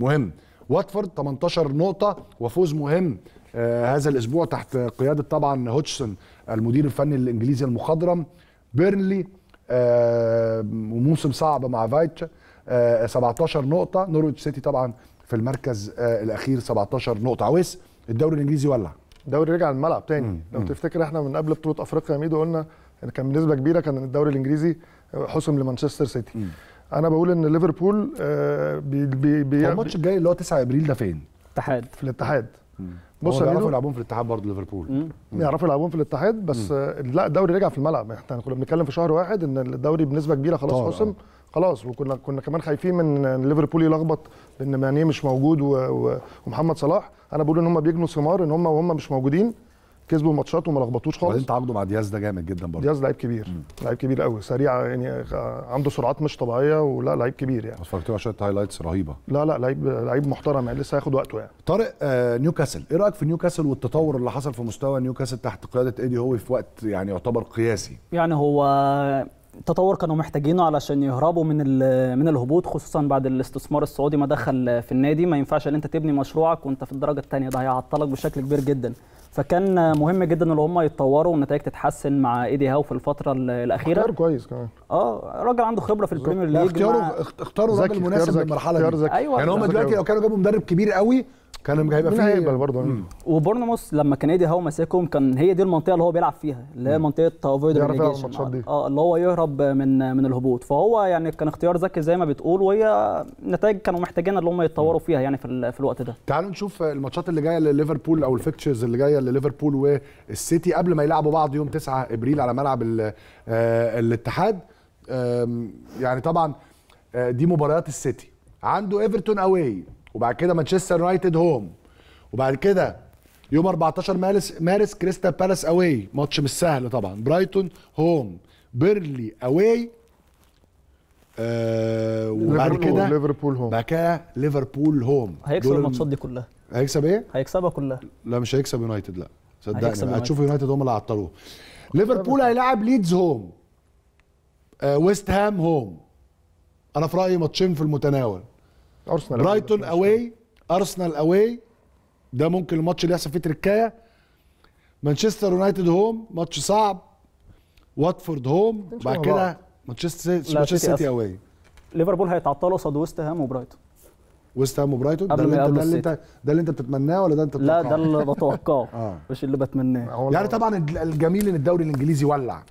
مهم واتفورد 18 نقطه وفوز مهم آه هذا الاسبوع تحت قياده طبعا هوتشسون المدير الفني الانجليزي المخضرم بيرنلي آه وموسم صعب مع فايتشا 17 آه، نقطه نورويتش سيتي طبعا في المركز آه، الاخير 17 نقطه عويس الدوري الانجليزي ولع الدوري رجع الملعب تاني مم. لو تفتكر احنا من قبل بطوله افريقيا يا ميدو قلنا كان بنسبه كبيره كان الدوري الانجليزي آه، حسم لمانشستر سيتي مم. انا بقول ان ليفربول آه بي بي بي الماتش الجاي اللي هو 9 ابريل ده فين؟ اتحاد في الاتحاد بص يعرفوا يلعبون في الاتحاد برضه ليفربول يعرفوا يلعبون في الاتحاد بس لا الدوري رجع في الملعب احنا كنا بنتكلم في شهر واحد ان الدوري بنسبه كبيره خلاص حسم خلاص وكنا كنا كمان خايفين من ليفربول يلخبط بان ماني مش موجود ومحمد صلاح انا بقول ان هم بيجنوا ثمار ان هم وهم مش موجودين كسبوا الماتشات وما لخبطوش خالص وبعدين تعاقدوا مع دياز ده جامد جدا برضه دياز لعيب كبير لعيب كبير قوي سريع يعني عنده سرعات مش طبيعيه ولا لعيب كبير يعني اتفرجت له شويه هايلايتس رهيبه لا لا لعيب لعيب محترم يعني لسه هياخد وقته يعني طارق آه نيوكاسل ايه رايك في نيوكاسل والتطور اللي حصل في مستوى نيوكاسل تحت قياده ايدي هوي في وقت يعني يعتبر قياسي يعني هو تطور كانوا محتاجينه علشان يهربوا من من الهبوط خصوصا بعد الاستثمار السعودي ما دخل في النادي ما ينفعش ان انت تبني مشروعك وانت في الدرجه الثانيه ده هيعطلك بشكل كبير جدا فكان مهم جدا ان هم يتطوروا والنتائج تتحسن مع ايدي هاو في الفتره الاخيره اختار كويس كمان اه راجل عنده خبره في البريمير ليج اختاروا اختاروا الراجل المناسب للمرحله دي ايوه يعني هم دلوقتي لو كانوا جابوا مدرب كبير قوي كان هيبقى فيه هيقبل برضه وبورنموث لما كان ايدي هاو ماسكهم كان هي دي المنطقه اللي هو بيلعب فيها اللي هي منطقه افويد اه اللي هو يهرب من من الهبوط فهو يعني كان اختيار ذكي زي ما بتقول وهي نتائج كانوا محتاجين ان هم يتطوروا فيها يعني في, في الوقت ده تعالوا نشوف الماتشات اللي جايه لليفربول او الفيكتشرز اللي جايه لليفربول والسيتي قبل ما يلعبوا بعض يوم 9 ابريل على ملعب آه، الاتحاد يعني طبعا آه، دي مباريات السيتي عنده ايفرتون اواي وبعد كده مانشستر يونايتد هوم وبعد كده يوم 14 مارس مارس كريستال بالاس اواي ماتش مش سهل طبعا برايتون هوم بيرلي اواي آه وبعد كده ليفربول هوم بعد كده ليفربول هوم هيكسب الماتشات دي كلها هيكسب ايه؟ هيكسبها كلها لا مش هيكسب يونايتد لا صدقني هتشوف يونايتد هم اللي عطلوه ليفربول هيلاعب ليدز هوم آه ويست هام هوم انا في رايي ماتشين في المتناول ارسنال برايتون اواي ارسنال اواي ده ممكن الماتش اللي يحصل فيه تركايه مانشستر يونايتد هوم ماتش صعب واتفورد هوم بعد كده مانشستر مانشستر سيتي اواي ليفربول هيتعطلوا قصاد ويست هام وبرايتون ويست هام وبرايتون ده اللي, انت ده اللي انت ده اللي انت بتتمناه ولا ده انت بتتوقعه؟ لا ده اللي بتوقعه آه. مش اللي بتمناه يعني طبعا الجميل ان الدوري الانجليزي ولع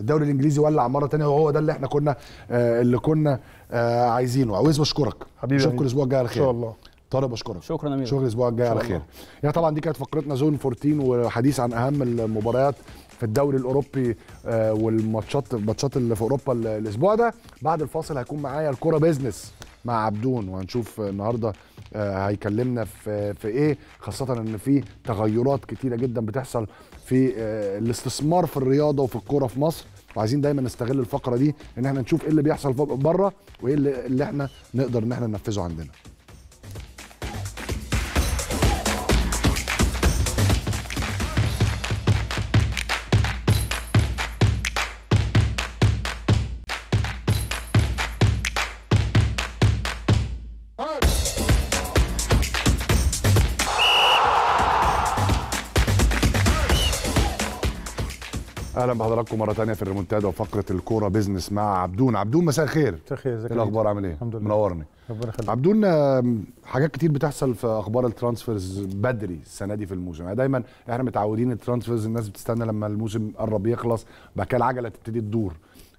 الدوري الانجليزي ولع مره ثانيه وهو ده اللي احنا كنا آه اللي كنا آه عايزينه عاوز بشكرك حبيبي شكرا الاسبوع الجاي على خير ان شاء الله طارق بشكرك شكرا امير شكرا الاسبوع الجاي على خير يا طبعا دي كانت فقرتنا زون 14 وحديث عن اهم المباريات في الدوري الاوروبي آه، والماتشات الماتشات اللي في اوروبا الاسبوع ده بعد الفاصل هيكون معايا الكوره بيزنس مع عبدون وهنشوف النهارده آه، هيكلمنا في في ايه خاصه ان في تغيرات كتيره جدا بتحصل في آه، الاستثمار في الرياضه وفي الكوره في مصر وعايزين دايما نستغل الفقره دي ان احنا نشوف ايه اللي بيحصل بره وايه اللي احنا نقدر ان احنا ننفذه عندنا اهلا بحضراتكم مره ثانيه في الريمونتادا وفقره الكوره بيزنس مع عبدون عبدون مساء الخير مساء الخير ازيك إيه الاخبار عامل ايه الحمد لله منورني ربنا يخليك عبدون حاجات كتير بتحصل في اخبار الترانسفيرز بدري السنه دي في الموسم يعني دايما احنا متعودين الترانسفيرز الناس بتستنى لما الموسم قرب يخلص بعد كده العجله تبتدي تدور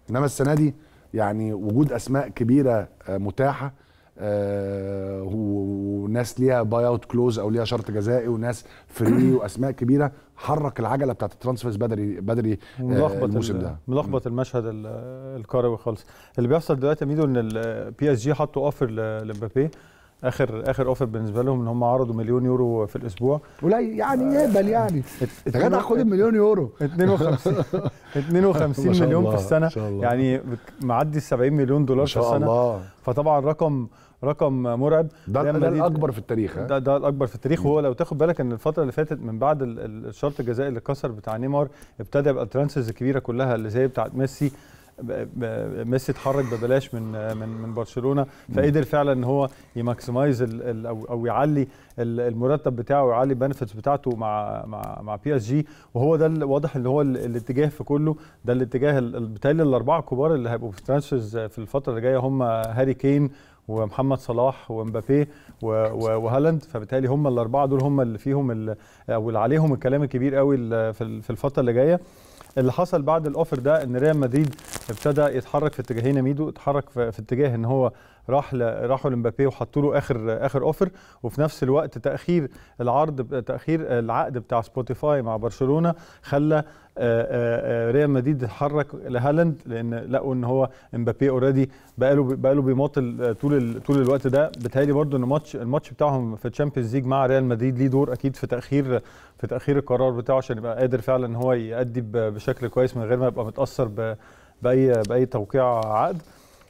انما السنه دي يعني وجود اسماء كبيره آه، متاحه آه وناس ليها باي اوت كلوز او ليها شرط جزائي وناس فري واسماء كبيره حرك العجله بتاعت الترانسفيرز بدري بدري آه الموسم ده ملخبط المشهد الكروي خالص اللي بيحصل دلوقتي ميدو ان البي اس جي حطوا اوفر لمبابي اخر اخر اوفر بالنسبه لهم ان هم عرضوا مليون يورو في الاسبوع قليل يعني آه، يقبل يعني انت جدع خد المليون يورو 52 52 مليون في السنه يعني معدي ال 70 مليون دولار في السنه ما شاء الله يعني فطبعا رقم رقم مرعب ده, ده, الاكبر في التاريخ ده ده الاكبر في التاريخ وهو لو تاخد بالك ان الفتره اللي فاتت من بعد الشرط الجزائي اللي كسر بتاع نيمار ابتدى يبقى الترانسز الكبيره كلها اللي زي بتاعه ميسي ميسي اتحرك ببلاش من من من برشلونه فقدر فعلا ان هو يماكسمايز او او يعلي المرتب بتاعه ويعلي البنفيتس بتاعته مع مع مع بي اس جي وهو ده واضح ان هو الاتجاه في كله ده الاتجاه بالتالي الاربعه الكبار اللي هيبقوا في الترانسفيرز في الفتره اللي جايه هم هاري كين ومحمد صلاح ومبابي وهالاند فبالتالي هم الاربعه دول هم اللي فيهم او اللي عليهم الكلام الكبير قوي في الفتره اللي جايه اللي حصل بعد الاوفر ده ان ريال مدريد ابتدى يتحرك في اتجاهين ميدو اتحرك في اتجاه ان هو راح ل... راحوا لمبابي وحطوا له اخر اخر اوفر وفي نفس الوقت تاخير العرض تاخير العقد بتاع سبوتيفاي مع برشلونه خلى آه، آه، آه، ريال مدريد اتحرك لهالاند لان لقوا ان هو امبابي اوريدي بقاله بقاله بيماطل طول ال... طول الوقت ده بتهيألي برضو ان ماتش الماتش بتاعهم في الشامبيونز ليج مع ريال مدريد ليه دور اكيد في تاخير في تاخير القرار بتاعه عشان يبقى قادر فعلا ان هو يأدي بشكل كويس من غير ما يبقى متاثر ب... باي باي توقيع عقد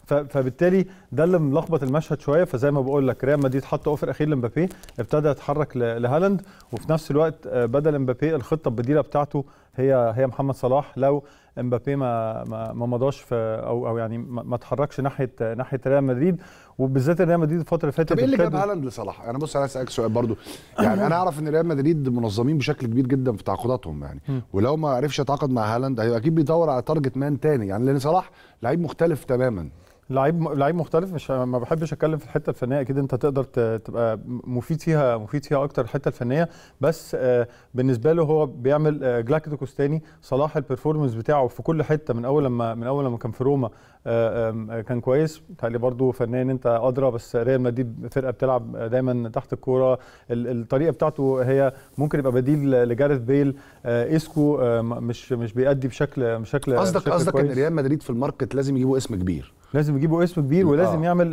فبالتالي ده اللي ملخبط المشهد شويه فزي ما بقول لك ريال مدريد حط اوفر اخير لمبابي ابتدى يتحرك لهالاند وفي نفس الوقت آه، بدل امبابي الخطه البديله بتاعته هي هي محمد صلاح لو امبابي ما ما مضاش في او او يعني ما تحركش ناحيه ناحيه ريال مدريد وبالذات ريال مدريد الفتره اللي فاتت طب ايه اللي جاب هالاند لصلاح؟ انا بص انا اسالك سؤال برضو يعني انا اعرف ان ريال مدريد منظمين بشكل كبير جدا في تعاقداتهم يعني ولو ما عرفش يتعاقد مع هالاند هيبقى اكيد بيدور على تارجت مان تاني يعني لان صلاح لعيب مختلف تماما لعيب لعيب مختلف مش ما بحبش اتكلم في الحته الفنيه اكيد انت تقدر تبقى مفيد فيها مفيد فيها اكتر الحته الفنيه بس آه، بالنسبه له هو بيعمل آه، جلاكتيكوس تاني صلاح البرفورمنس بتاعه في كل حته من اول لما من اول لما كان في روما آه، آه، كان كويس تهيألي برضو فنيا انت ادرى بس ريال مدريد فرقه بتلعب دايما تحت الكوره الطريقه بتاعته هي ممكن يبقى بديل لجاريث بيل اسكو آه، مش مش بيأدي بشكل بشكل قصدك قصدك ان ريال مدريد في الماركت لازم يجيبوا اسم كبير لازم يجيبوا اسم كبير ولازم آه. يعمل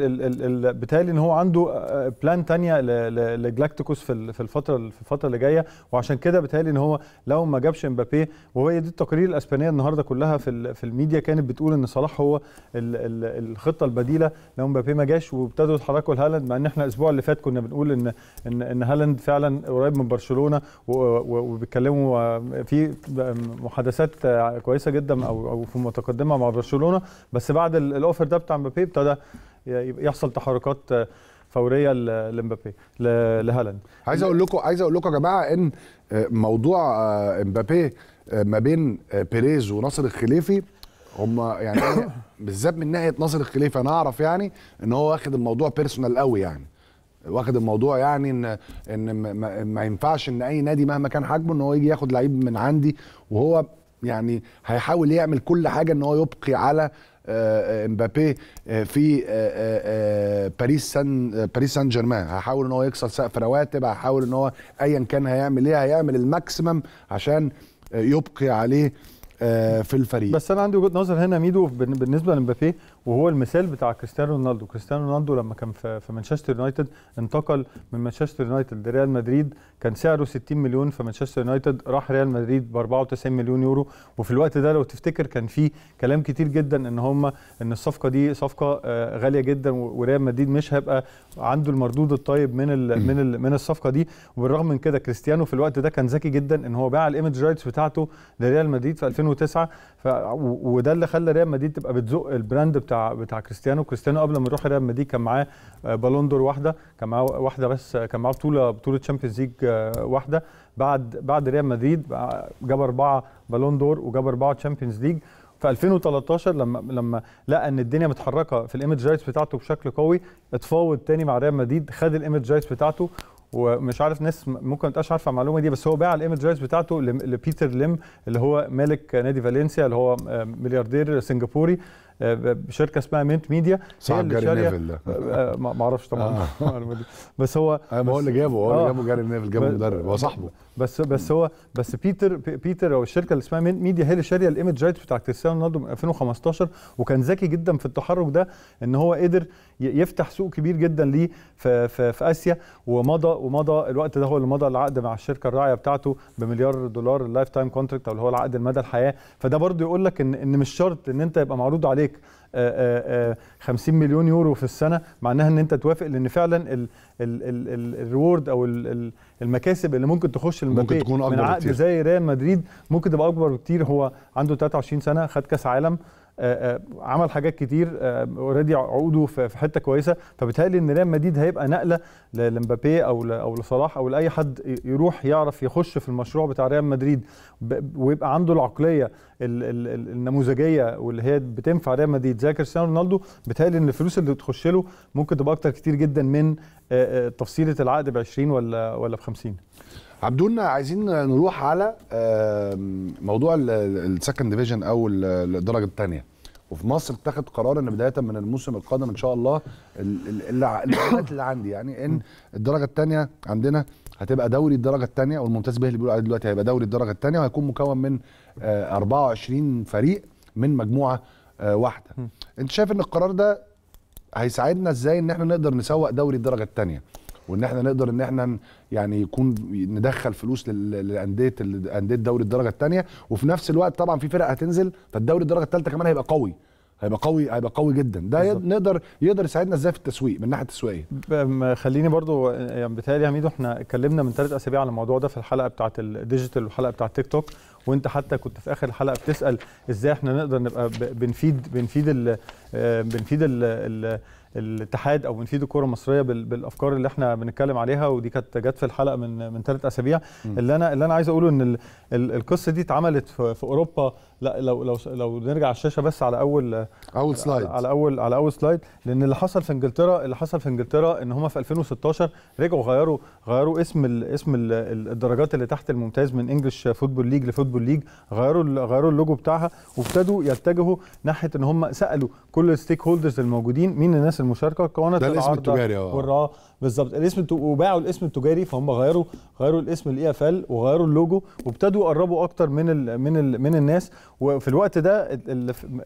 بالتالي ان هو عنده بلان تانية لجلاكتيكوس في في الفتره في الفتره اللي جايه وعشان كده بالتالي ان هو لو ما جابش امبابي وهي دي التقارير الاسبانيه النهارده كلها في في الميديا كانت بتقول ان صلاح هو الخطه البديله لو مبابي ما جاش وابتدوا يتحركوا لهالاند مع ان احنا الاسبوع اللي فات كنا بنقول ان ان ان هالاند فعلا قريب من برشلونه وبيتكلموا في محادثات كويسه جدا او او في متقدمه مع برشلونه بس بعد الاوفر ده بتاع مبابي ابتدى يحصل تحركات فوريه لمبابي لهالاند عايز اقول لكم عايز اقول لكم يا جماعه ان آه، موضوع آه، مبابي آه، ما بين بيريز وناصر الخليفي هم يعني بالذات من ناحيه ناصر الخليفه انا اعرف يعني ان هو واخد الموضوع بيرسونال قوي يعني واخد الموضوع يعني ان ان ما, ما ينفعش ان اي نادي مهما كان حجمه ان هو يجي ياخد لعيب من عندي وهو يعني هيحاول يعمل كل حاجه ان هو يبقي على آه، آه، امبابي آه، في باريس سان باريس سان جيرمان هيحاول ان هو يكسر سقف رواتب هيحاول ان هو ايا كان هيعمل ايه هيعمل الماكسيمم عشان يبقي عليه آه، في الفريق بس انا عندي وجهه نظر هنا ميدو بالنسبه لمبابي وهو المثال بتاع كريستيانو رونالدو كريستيانو رونالدو لما كان في مانشستر يونايتد انتقل من مانشستر يونايتد لريال مدريد كان سعره 60 مليون في مانشستر يونايتد راح ريال مدريد ب 94 مليون يورو وفي الوقت ده لو تفتكر كان في كلام كتير جدا ان هم ان الصفقه دي صفقه آه، غاليه جدا وريال مدريد مش هيبقى عنده المردود الطيب من الـ من الـ من الصفقه دي وبالرغم من كده كريستيانو في الوقت ده كان ذكي جدا ان هو باع الايمج رايتس بتاعته لريال مدريد في 2009 وده اللي خلى ريال مدريد تبقى بتزق البراند بتاع بتاع بتاع كريستيانو كريستيانو قبل ما يروح ريال مدريد كان معاه آه، بالون دور واحده كان معاه واحده بس آه، كان معاه بطوله بطوله تشامبيونز آه، ليج واحده بعد بعد ريال مدريد جاب اربعه بالون دور وجاب اربعه تشامبيونز ليج في 2013 لما لما لقى ان الدنيا متحركه في الايمج رايتس بتاعته بشكل قوي اتفاوض تاني مع ريال مدريد خد الايمج رايتس بتاعته ومش عارف ناس ممكن ما تبقاش عارفه المعلومه دي بس هو باع الايمج رايتس بتاعته لبيتر ليم اللي هو مالك نادي فالنسيا اللي هو ملياردير سنغافوري شركه اسمها مينت ميديا صاحب جاري نيفل ده آه، آه، ما اعرفش طبعا آه. بس هو آه، ما هو اللي جابه هو اللي جابه جاري نيفل جابه مدرب هو صاحبه بس بس هو بس بيتر بيتر او الشركه اللي اسمها مينت ميديا هي اللي شاريه الايمج رايتس بتاع كريستيانو رونالدو من 2015 وكان ذكي جدا في التحرك ده ان هو قدر يفتح سوق كبير جدا ليه في, في, في اسيا ومضى ومضى الوقت ده هو اللي مضى العقد مع الشركه الراعيه بتاعته بمليار دولار اللايف تايم كونتراكت او اللي هو العقد المدى الحياه فده برضه يقول لك ان ان مش شرط ان انت يبقى معروض عليك عليك 50 آه، آه، آه، مليون يورو في السنه معناها ان انت توافق لان فعلا الريورد او المكاسب اللي ممكن تخش ممكن تكون اكبر من عقد زي ريال مدريد ممكن تبقى اكبر بكتير هو عنده 23 سنه خد كاس عالم آه، آه، عمل حاجات كتير اوريدي آه، عقوده في حته كويسه فبتهيألي ان ريال مدريد هيبقى نقله لمبابي او او لصلاح او لاي حد يروح يعرف يخش في المشروع بتاع ريال مدريد ويبقى عنده العقليه النموذجيه واللي هي بتنفع ريال مدريد زي كريستيانو رونالدو بتهيألي ان الفلوس اللي تخش له ممكن تبقى اكتر كتير جدا من تفصيله العقد ب 20 ولا ولا ب 50 عبدونا عايزين نروح على موضوع السكند ديفيجن او الدرجه الثانيه وفي مصر اتخذ قرار ان بدايه من الموسم القادم ان شاء الله اللي اللي عندي يعني ان الدرجه الثانيه عندنا هتبقى دوري الدرجه الثانيه او الممتاز به اللي بيقولوا عليه دلوقتي هيبقى دوري الدرجه الثانيه وهيكون مكون من 24 آه، فريق من مجموعه آه، واحده انت شايف ان القرار ده هيساعدنا ازاي ان احنا نقدر نسوق دوري الدرجه الثانيه وان احنا نقدر ان احنا يعني يكون ندخل فلوس للانديه انديه دوري الدرجه الثانيه وفي نفس الوقت طبعا في فرق هتنزل فالدوري الدرجه الثالثه كمان هيبقى قوي هيبقى قوي هيبقى قوي جدا ده بالزبط. نقدر يقدر يساعدنا ازاي في التسويق من الناحيه التسويقيه خليني برضو يعني بتهيألي يا ميدو احنا اتكلمنا من ثلاث اسابيع على الموضوع ده في الحلقه بتاعه الديجيتال والحلقه بتاعه تيك توك وانت حتى كنت في اخر الحلقه بتسال ازاي احنا نقدر نبقى بنفيد بنفيد الـ آه، بنفيد الـ الاتحاد او بنفيد الكره المصريه بالافكار اللي احنا بنتكلم عليها ودي كانت جت في الحلقه من من ثلاث اسابيع اللي انا اللي انا عايز اقوله ان القصه دي اتعملت في اوروبا لا لو لو لو نرجع على الشاشه بس على اول اول سلايد على اول على اول سلايد لان اللي حصل في انجلترا اللي حصل في انجلترا ان هم في 2016 رجعوا غيروا غيروا اسم اسم الدرجات اللي تحت الممتاز من انجلش فوتبول ليج لفوتبول ليج غيروا غيروا اللوجو بتاعها وابتدوا يتجهوا ناحيه ان هم سالوا كل الستيك هولدرز الموجودين مين الناس المشاركه كونت ده الاسم التجاري اه بالظبط الاسم وباعوا الاسم التجاري فهم غيروا غيروا الاسم الاي اف ال e وغيروا اللوجو وابتدوا يقربوا اكتر من الـ من الـ من الناس وفي الوقت ده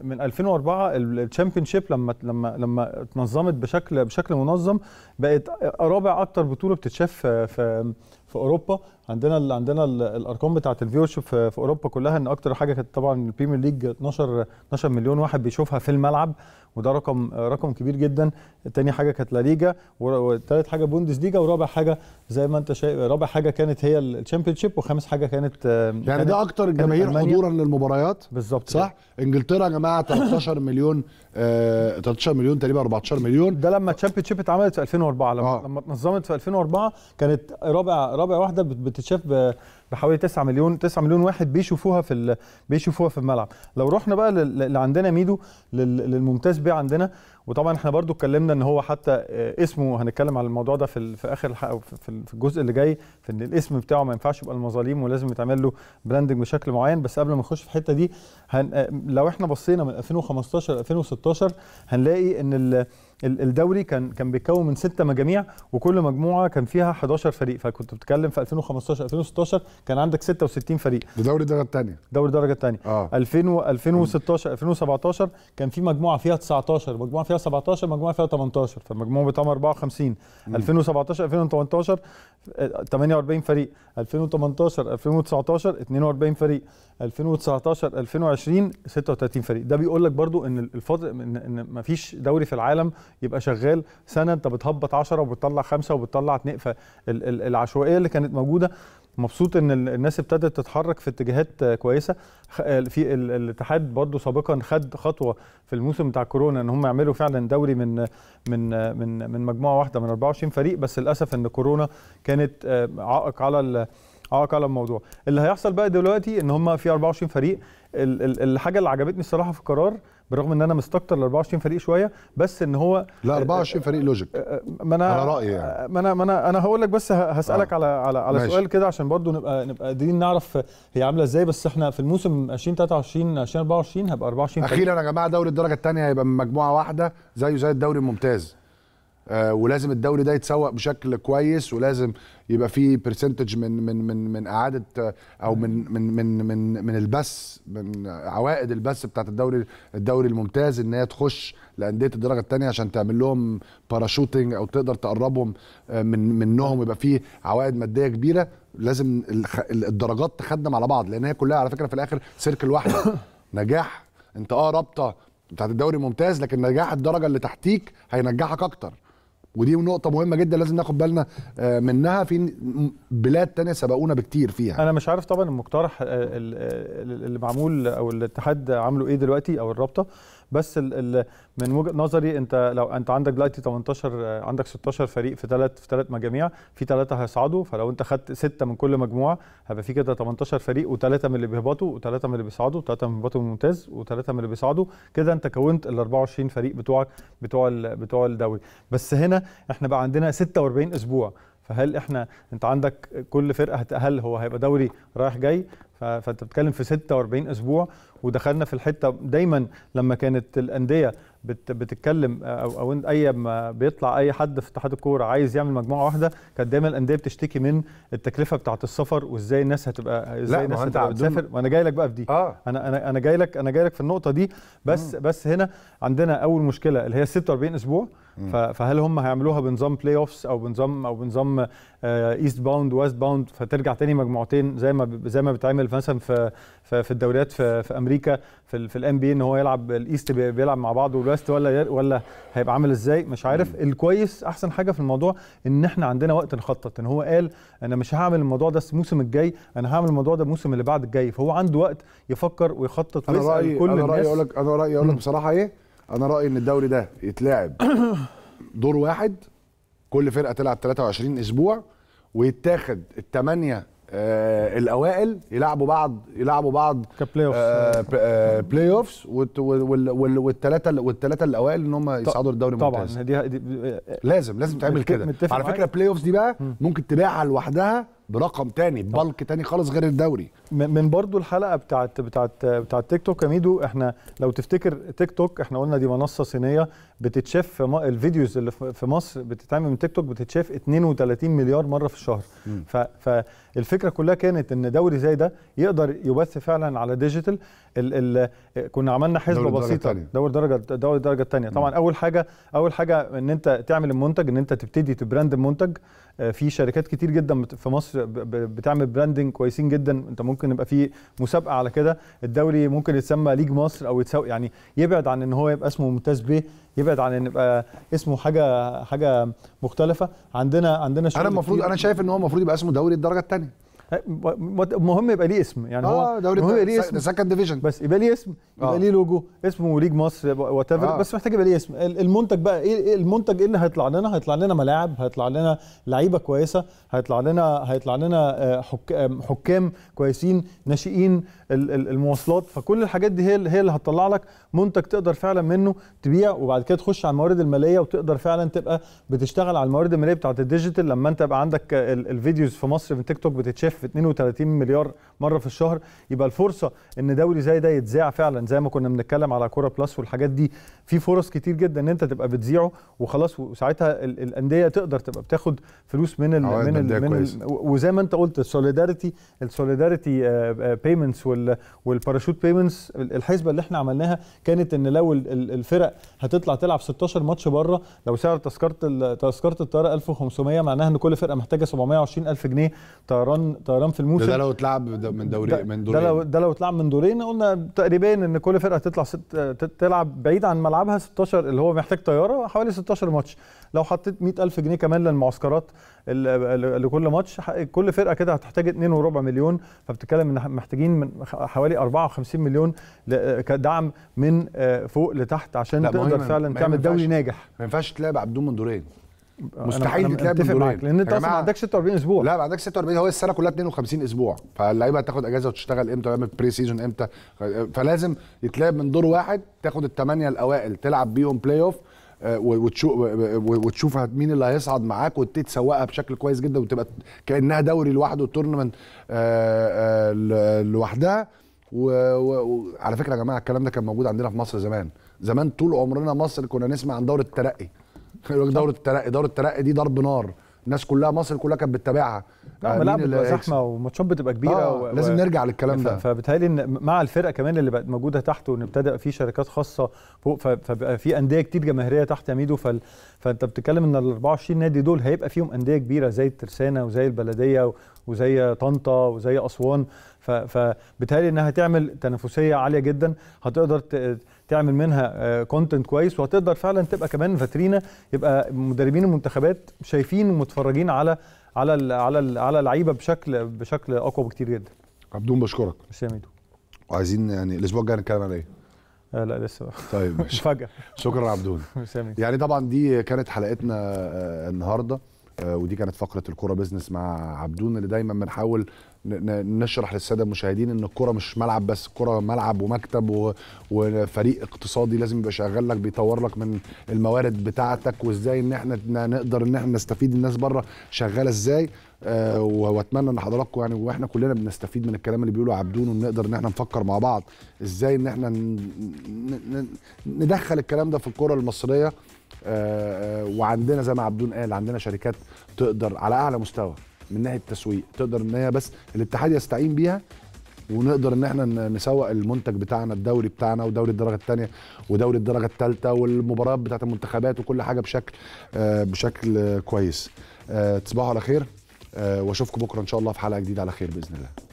من 2004 الشامبيون شيب لما لما لما اتنظمت بشكل بشكل منظم بقت رابع اكتر بطوله بتتشاف في في اوروبا عندنا الـ عندنا الـ الارقام بتاعه الفيور في, في اوروبا كلها ان اكتر حاجه كانت طبعا البريمير ليج 12 12 مليون واحد بيشوفها في الملعب وده رقم رقم كبير جدا تاني حاجه كانت لا ليجا وثالث حاجه بوندس ليجا ورابع حاجه زي ما انت شايف رابع حاجه كانت هي شيب وخامس حاجه كانت يعني كانت ده اكتر الجماهير حضورا للمباريات بالظبط صح يعني. انجلترا يا جماعه 13 مليون آه 13 مليون تقريبا 14 مليون ده لما شيب اتعملت في 2004 لما آه. لما اتنظمت في 2004 كانت رابع رابع واحده بت بتتشاف بحوالي 9 مليون 9 مليون واحد بيشوفوها في بيشوفوها في الملعب لو رحنا بقى اللي عندنا ميدو للممتاز بيه عندنا وطبعا احنا برضو اتكلمنا ان هو حتى آه، اسمه هنتكلم على الموضوع ده في في اخر في الجزء اللي جاي في ان الاسم بتاعه ما ينفعش يبقى المظاليم ولازم يتعمل له براندنج بشكل معين بس قبل ما نخش في الحته دي هن لو احنا بصينا من 2015 ل 2016 هنلاقي ان الدوري كان كان بيتكون من ست مجاميع وكل مجموعه كان فيها 11 فريق فكنت بتتكلم في 2015 2016 كان عندك 66 فريق ده دوري الدرجه الثانيه دوري الدرجه الثانيه آه. 2000 2016 2017 كان في مجموعه فيها 19 مجموعه فيها 17 مجموعه فيها 18 فالمجموع بتاعهم 54 مم. 2017 2018 48 فريق 2018 2019 42 فريق 2019 2020 36 فريق ده بيقول لك برضو ان الفضل ان, إن ما فيش دوري في العالم يبقى شغال سنه انت بتهبط 10 وبتطلع 5 وبتطلع 2 فالعشوائيه اللي كانت موجوده مبسوط ان الناس ابتدت تتحرك في اتجاهات كويسه في الاتحاد برضو سابقا خد خطوه في الموسم بتاع كورونا ان هم يعملوا فعلا دوري من من من من مجموعه واحده من 24 فريق بس للاسف ان كورونا كانت آه، عائق على اعاق اه على الموضوع اللي هيحصل بقى دلوقتي ان هم في 24 فريق الحاجه اللي عجبتني الصراحه في القرار برغم ان انا مستكتر ال 24 فريق شويه بس ان هو لا 24 فريق لوجيك آه، آه، ما انا على رايي يعني ما انا ما انا انا هقول لك بس هسالك آه. على على على ماشي. سؤال كده عشان برضو نبقى نبقى قادرين نعرف هي عامله ازاي بس احنا في الموسم 2023 2024 هبقى 24 فريق اخيرا يا جماعه دوري الدرجه الثانيه هيبقى من مجموعه واحده زيه زي الدوري الممتاز آه، ولازم الدوري ده يتسوق بشكل كويس ولازم يبقى في برسنتج من من من من اعاده آه، او من من من من من البث من عوائد البث بتاعت الدوري الدوري الممتاز ان هي تخش لانديه الدرجه الثانيه عشان تعمل لهم باراشوتنج او تقدر تقربهم آه، من منهم يبقى في عوائد ماديه كبيره لازم الدرجات تخدم على بعض لان هي كلها على فكره في الاخر سيركل واحده نجاح انت اه رابطه بتاعت الدوري ممتاز لكن نجاح الدرجه اللي تحتيك هينجحك اكتر ودي نقطة مهمة جدا لازم ناخد بالنا آه، منها في بلاد تانية سبقونا بكتير فيها. أنا مش عارف طبعا المقترح آه، آه، اللي معمول أو الاتحاد عامله إيه دلوقتي أو الرابطة بس الـ الـ من وجهه نظري انت لو انت عندك دلوقتي 18 عندك 16 فريق في ثلاث في ثلاث مجاميع في ثلاثه هيصعدوا فلو انت خدت سته من كل مجموعه هيبقى في كده 18 فريق وثلاثه من اللي بيهبطوا وثلاثه من اللي بيصعدوا وثلاثه من بيهبطوا ممتاز وثلاثه من اللي بيصعدوا كده انت كونت ال 24 فريق بتوعك بتوع بتوع الدوري بس هنا احنا بقى عندنا 46 اسبوع فهل احنا انت عندك كل فرقه هتأهل هو هيبقى دوري رايح جاي فانت بتتكلم في 46 اسبوع ودخلنا في الحته دايما لما كانت الانديه بتتكلم او او اي ما بيطلع اي حد في اتحاد الكوره عايز يعمل مجموعه واحده كانت دايما الانديه بتشتكي من التكلفه بتاعه السفر وازاي الناس هتبقى ازاي الناس هتبقى بتسافر وانا جاي لك بقى في دي آه. انا انا انا جاي لك انا جاي لك في النقطه دي بس مم. بس هنا عندنا اول مشكله اللي هي 46 اسبوع فهل هم هيعملوها بنظام بلاي اوفس او بنظام او بنظام ايست باوند ويست باوند فترجع تاني مجموعتين زي ما زي ما بتعمل مثلا في في الدوريات في, في امريكا في, في الان بي ان هو يلعب الايست بيلعب مع بعض والويست ولا ولا هيبقى عامل ازاي مش عارف الكويس احسن حاجه في الموضوع ان احنا عندنا وقت نخطط ان هو قال انا مش هعمل الموضوع ده الموسم الجاي انا هعمل الموضوع ده الموسم اللي بعد الجاي فهو عنده وقت يفكر ويخطط ويسال كل الناس انا رايي اقول لك انا رايي اقول لك بصراحه ايه انا رايي ان الدوري ده يتلعب دور واحد كل فرقه تلعب 23 اسبوع ويتاخد الثمانيه آه الاوائل يلعبوا بعض يلعبوا بعض كبلاي اوف آه آه بلاي اوف والثلاثه والثلاثه الاوائل ان هم يصعدوا للدوري طبعا دي, دي لازم لازم تعمل كده على فكره بلاي اوف دي بقى ممكن تبيعها لوحدها برقم تاني ببلك تاني خالص غير الدوري من برضو الحلقه بتاعت بتاعت بتاعت تيك توك يا ميدو احنا لو تفتكر تيك توك احنا قلنا دي منصه صينيه بتتشاف في م... الفيديوز اللي في مصر بتتعمل من تيك توك بتتشاف 32 مليار مره في الشهر ف... فالفكره كلها كانت ان دوري زي ده يقدر يبث فعلا على ديجيتال ال... ال... كنا عملنا حسبه بسيطه دوري درجه دوري الدرجه الثانيه طبعا اول حاجه اول حاجه ان انت تعمل المنتج ان انت تبتدي تبراند المنتج آه، في شركات كتير جدا في مصر بتعمل براندنج كويسين جدا انت ممكن يبقى في مسابقه على كده الدوري ممكن يتسمى ليج مصر او يتسوق يعني يبعد عن ان هو يبقى اسمه ممتاز به يبعد عن ان يبقى اسمه حاجه حاجه مختلفه عندنا عندنا انا المفروض انا شايف ان هو المفروض يبقى اسمه دوري الدرجه الثانيه المهم يبقى ليه اسم يعني آه هو دوري مهم يبقى ليه اسم سكند ديفيجن بس يبقى ليه اسم يبقى آه. ليه لوجو اسمه ليج مصر وات آه. بس محتاج يبقى ليه اسم المنتج بقى ايه،, ايه المنتج ايه اللي هيطلع لنا هيطلع لنا ملاعب هيطلع لنا لعيبه كويسه هيطلع لنا هيطلع لنا آه، آه، حكام كويسين ناشئين المواصلات فكل الحاجات دي هي هي اللي هتطلع لك منتج تقدر فعلا منه تبيع وبعد كده تخش على الموارد الماليه وتقدر فعلا تبقى بتشتغل على الموارد الماليه بتاعت الديجيتال لما انت يبقى عندك الفيديوز في مصر من تيك توك بتتشاف في 32 مليار مره في الشهر يبقى الفرصه ان دوري زي ده يتذاع فعلا زي ما كنا بنتكلم على كوره بلس والحاجات دي في فرص كتير جدا ان انت تبقى بتذيعه وخلاص وساعتها الانديه تقدر تبقى بتاخد فلوس من الـ من الـ من الـ وزي ما انت قلت السوليداريتي السوليداريتي بيمنتس والباراشوت بيمنتس الحسبه اللي احنا عملناها كانت ان لو الفرق هتطلع تلعب 16 ماتش بره لو سعر تذكره تذكره الطياره 1500 معناها ان كل فرقه محتاجه 720 الف جنيه طيران طيران في الموسم ده, ده لو اتلعب من دوري من دورين ده لو ده لو اتلعب من دورين قلنا تقريبا ان كل فرقه تطلع ست تلعب بعيد عن ملعبها 16 اللي هو محتاج طياره حوالي 16 ماتش لو حطيت 100000 جنيه كمان للمعسكرات لكل ماتش كل فرقه كده هتحتاج 2.4 مليون فبتتكلم ان محتاجين من حوالي 54 مليون كدعم من آه، فوق لتحت عشان تقدر فعلا تعمل دوري ناجح ما ينفعش تلعب بدون من دورين مستحيل تتلعب من لان انت اصلا ما عندكش 46 اسبوع لا ما عندكش 46 هو السنه كلها 52 اسبوع فاللعيبه هتاخد اجازه وتشتغل امتى وتعمل بري سيزون امتى فلازم يتلعب من دور واحد تاخد الثمانيه الاوائل تلعب بيهم بلاي اوف آه، آه، آه، وتشوف مين اللي هيصعد معاك وتتسوقها بشكل كويس جدا وتبقى كانها دوري لوحده تورنمنت لوحدها وعلى فكره يا جماعه الكلام ده كان موجود عندنا في مصر زمان زمان طول عمرنا مصر كنا نسمع عن دوري الترقي دوره الترقي دوره الترقي دي ضرب نار الناس كلها مصر كلها كانت بتتابعها لا آه، لا بتبقى زحمه وماتشات بتبقى كبيره آه و... لازم نرجع للكلام ده فبتهيألي ان مع الفرقه كمان اللي بقت موجوده تحت وان ابتدى في شركات خاصه فوق فبقى في انديه كتير جماهيريه تحت يا ميدو فال... فانت بتتكلم ان ال 24 نادي دول هيبقى فيهم انديه كبيره زي الترسانه وزي البلديه وزي طنطا وزي اسوان فبتهيألي انها هتعمل تنافسيه عاليه جدا هتقدر ت... تعمل منها كونتنت آه، كويس وهتقدر فعلا تبقى كمان فاترينا يبقى مدربين المنتخبات شايفين ومتفرجين على على الـ على الـ على اللعيبه بشكل بشكل اقوى بكتير جدا عبدون بشكرك ميرسي يا وعايزين يعني الاسبوع الجاي هنتكلم على ايه؟ آه لا لسه طيب مش فجأة شكرا عبدون يعني طبعا دي كانت حلقتنا آه، النهارده آه، ودي كانت فقره الكوره بيزنس مع عبدون اللي دايما بنحاول نشرح للساده المشاهدين ان الكوره مش ملعب بس الكوره ملعب ومكتب وفريق اقتصادي لازم يبقى شغال لك بيطور لك من الموارد بتاعتك وازاي ان احنا نقدر ان احنا نستفيد الناس بره شغاله ازاي أه واتمنى ان حضراتكم يعني واحنا كلنا بنستفيد من الكلام اللي بيقوله عبدون ونقدر ان احنا نفكر مع بعض ازاي ان احنا ندخل الكلام ده في الكره المصريه آه،, أه وعندنا زي ما عبدون قال عندنا شركات تقدر على اعلى مستوى من ناحيه التسويق تقدر ان هي بس الاتحاد يستعين بيها ونقدر ان احنا نسوق المنتج بتاعنا الدوري بتاعنا ودوري الدرجه الثانيه ودوري الدرجه الثالثه والمباريات بتاعت المنتخبات وكل حاجه بشكل آه، بشكل كويس آه، تصبحوا على خير آه، واشوفكم بكره ان شاء الله في حلقه جديده على خير باذن الله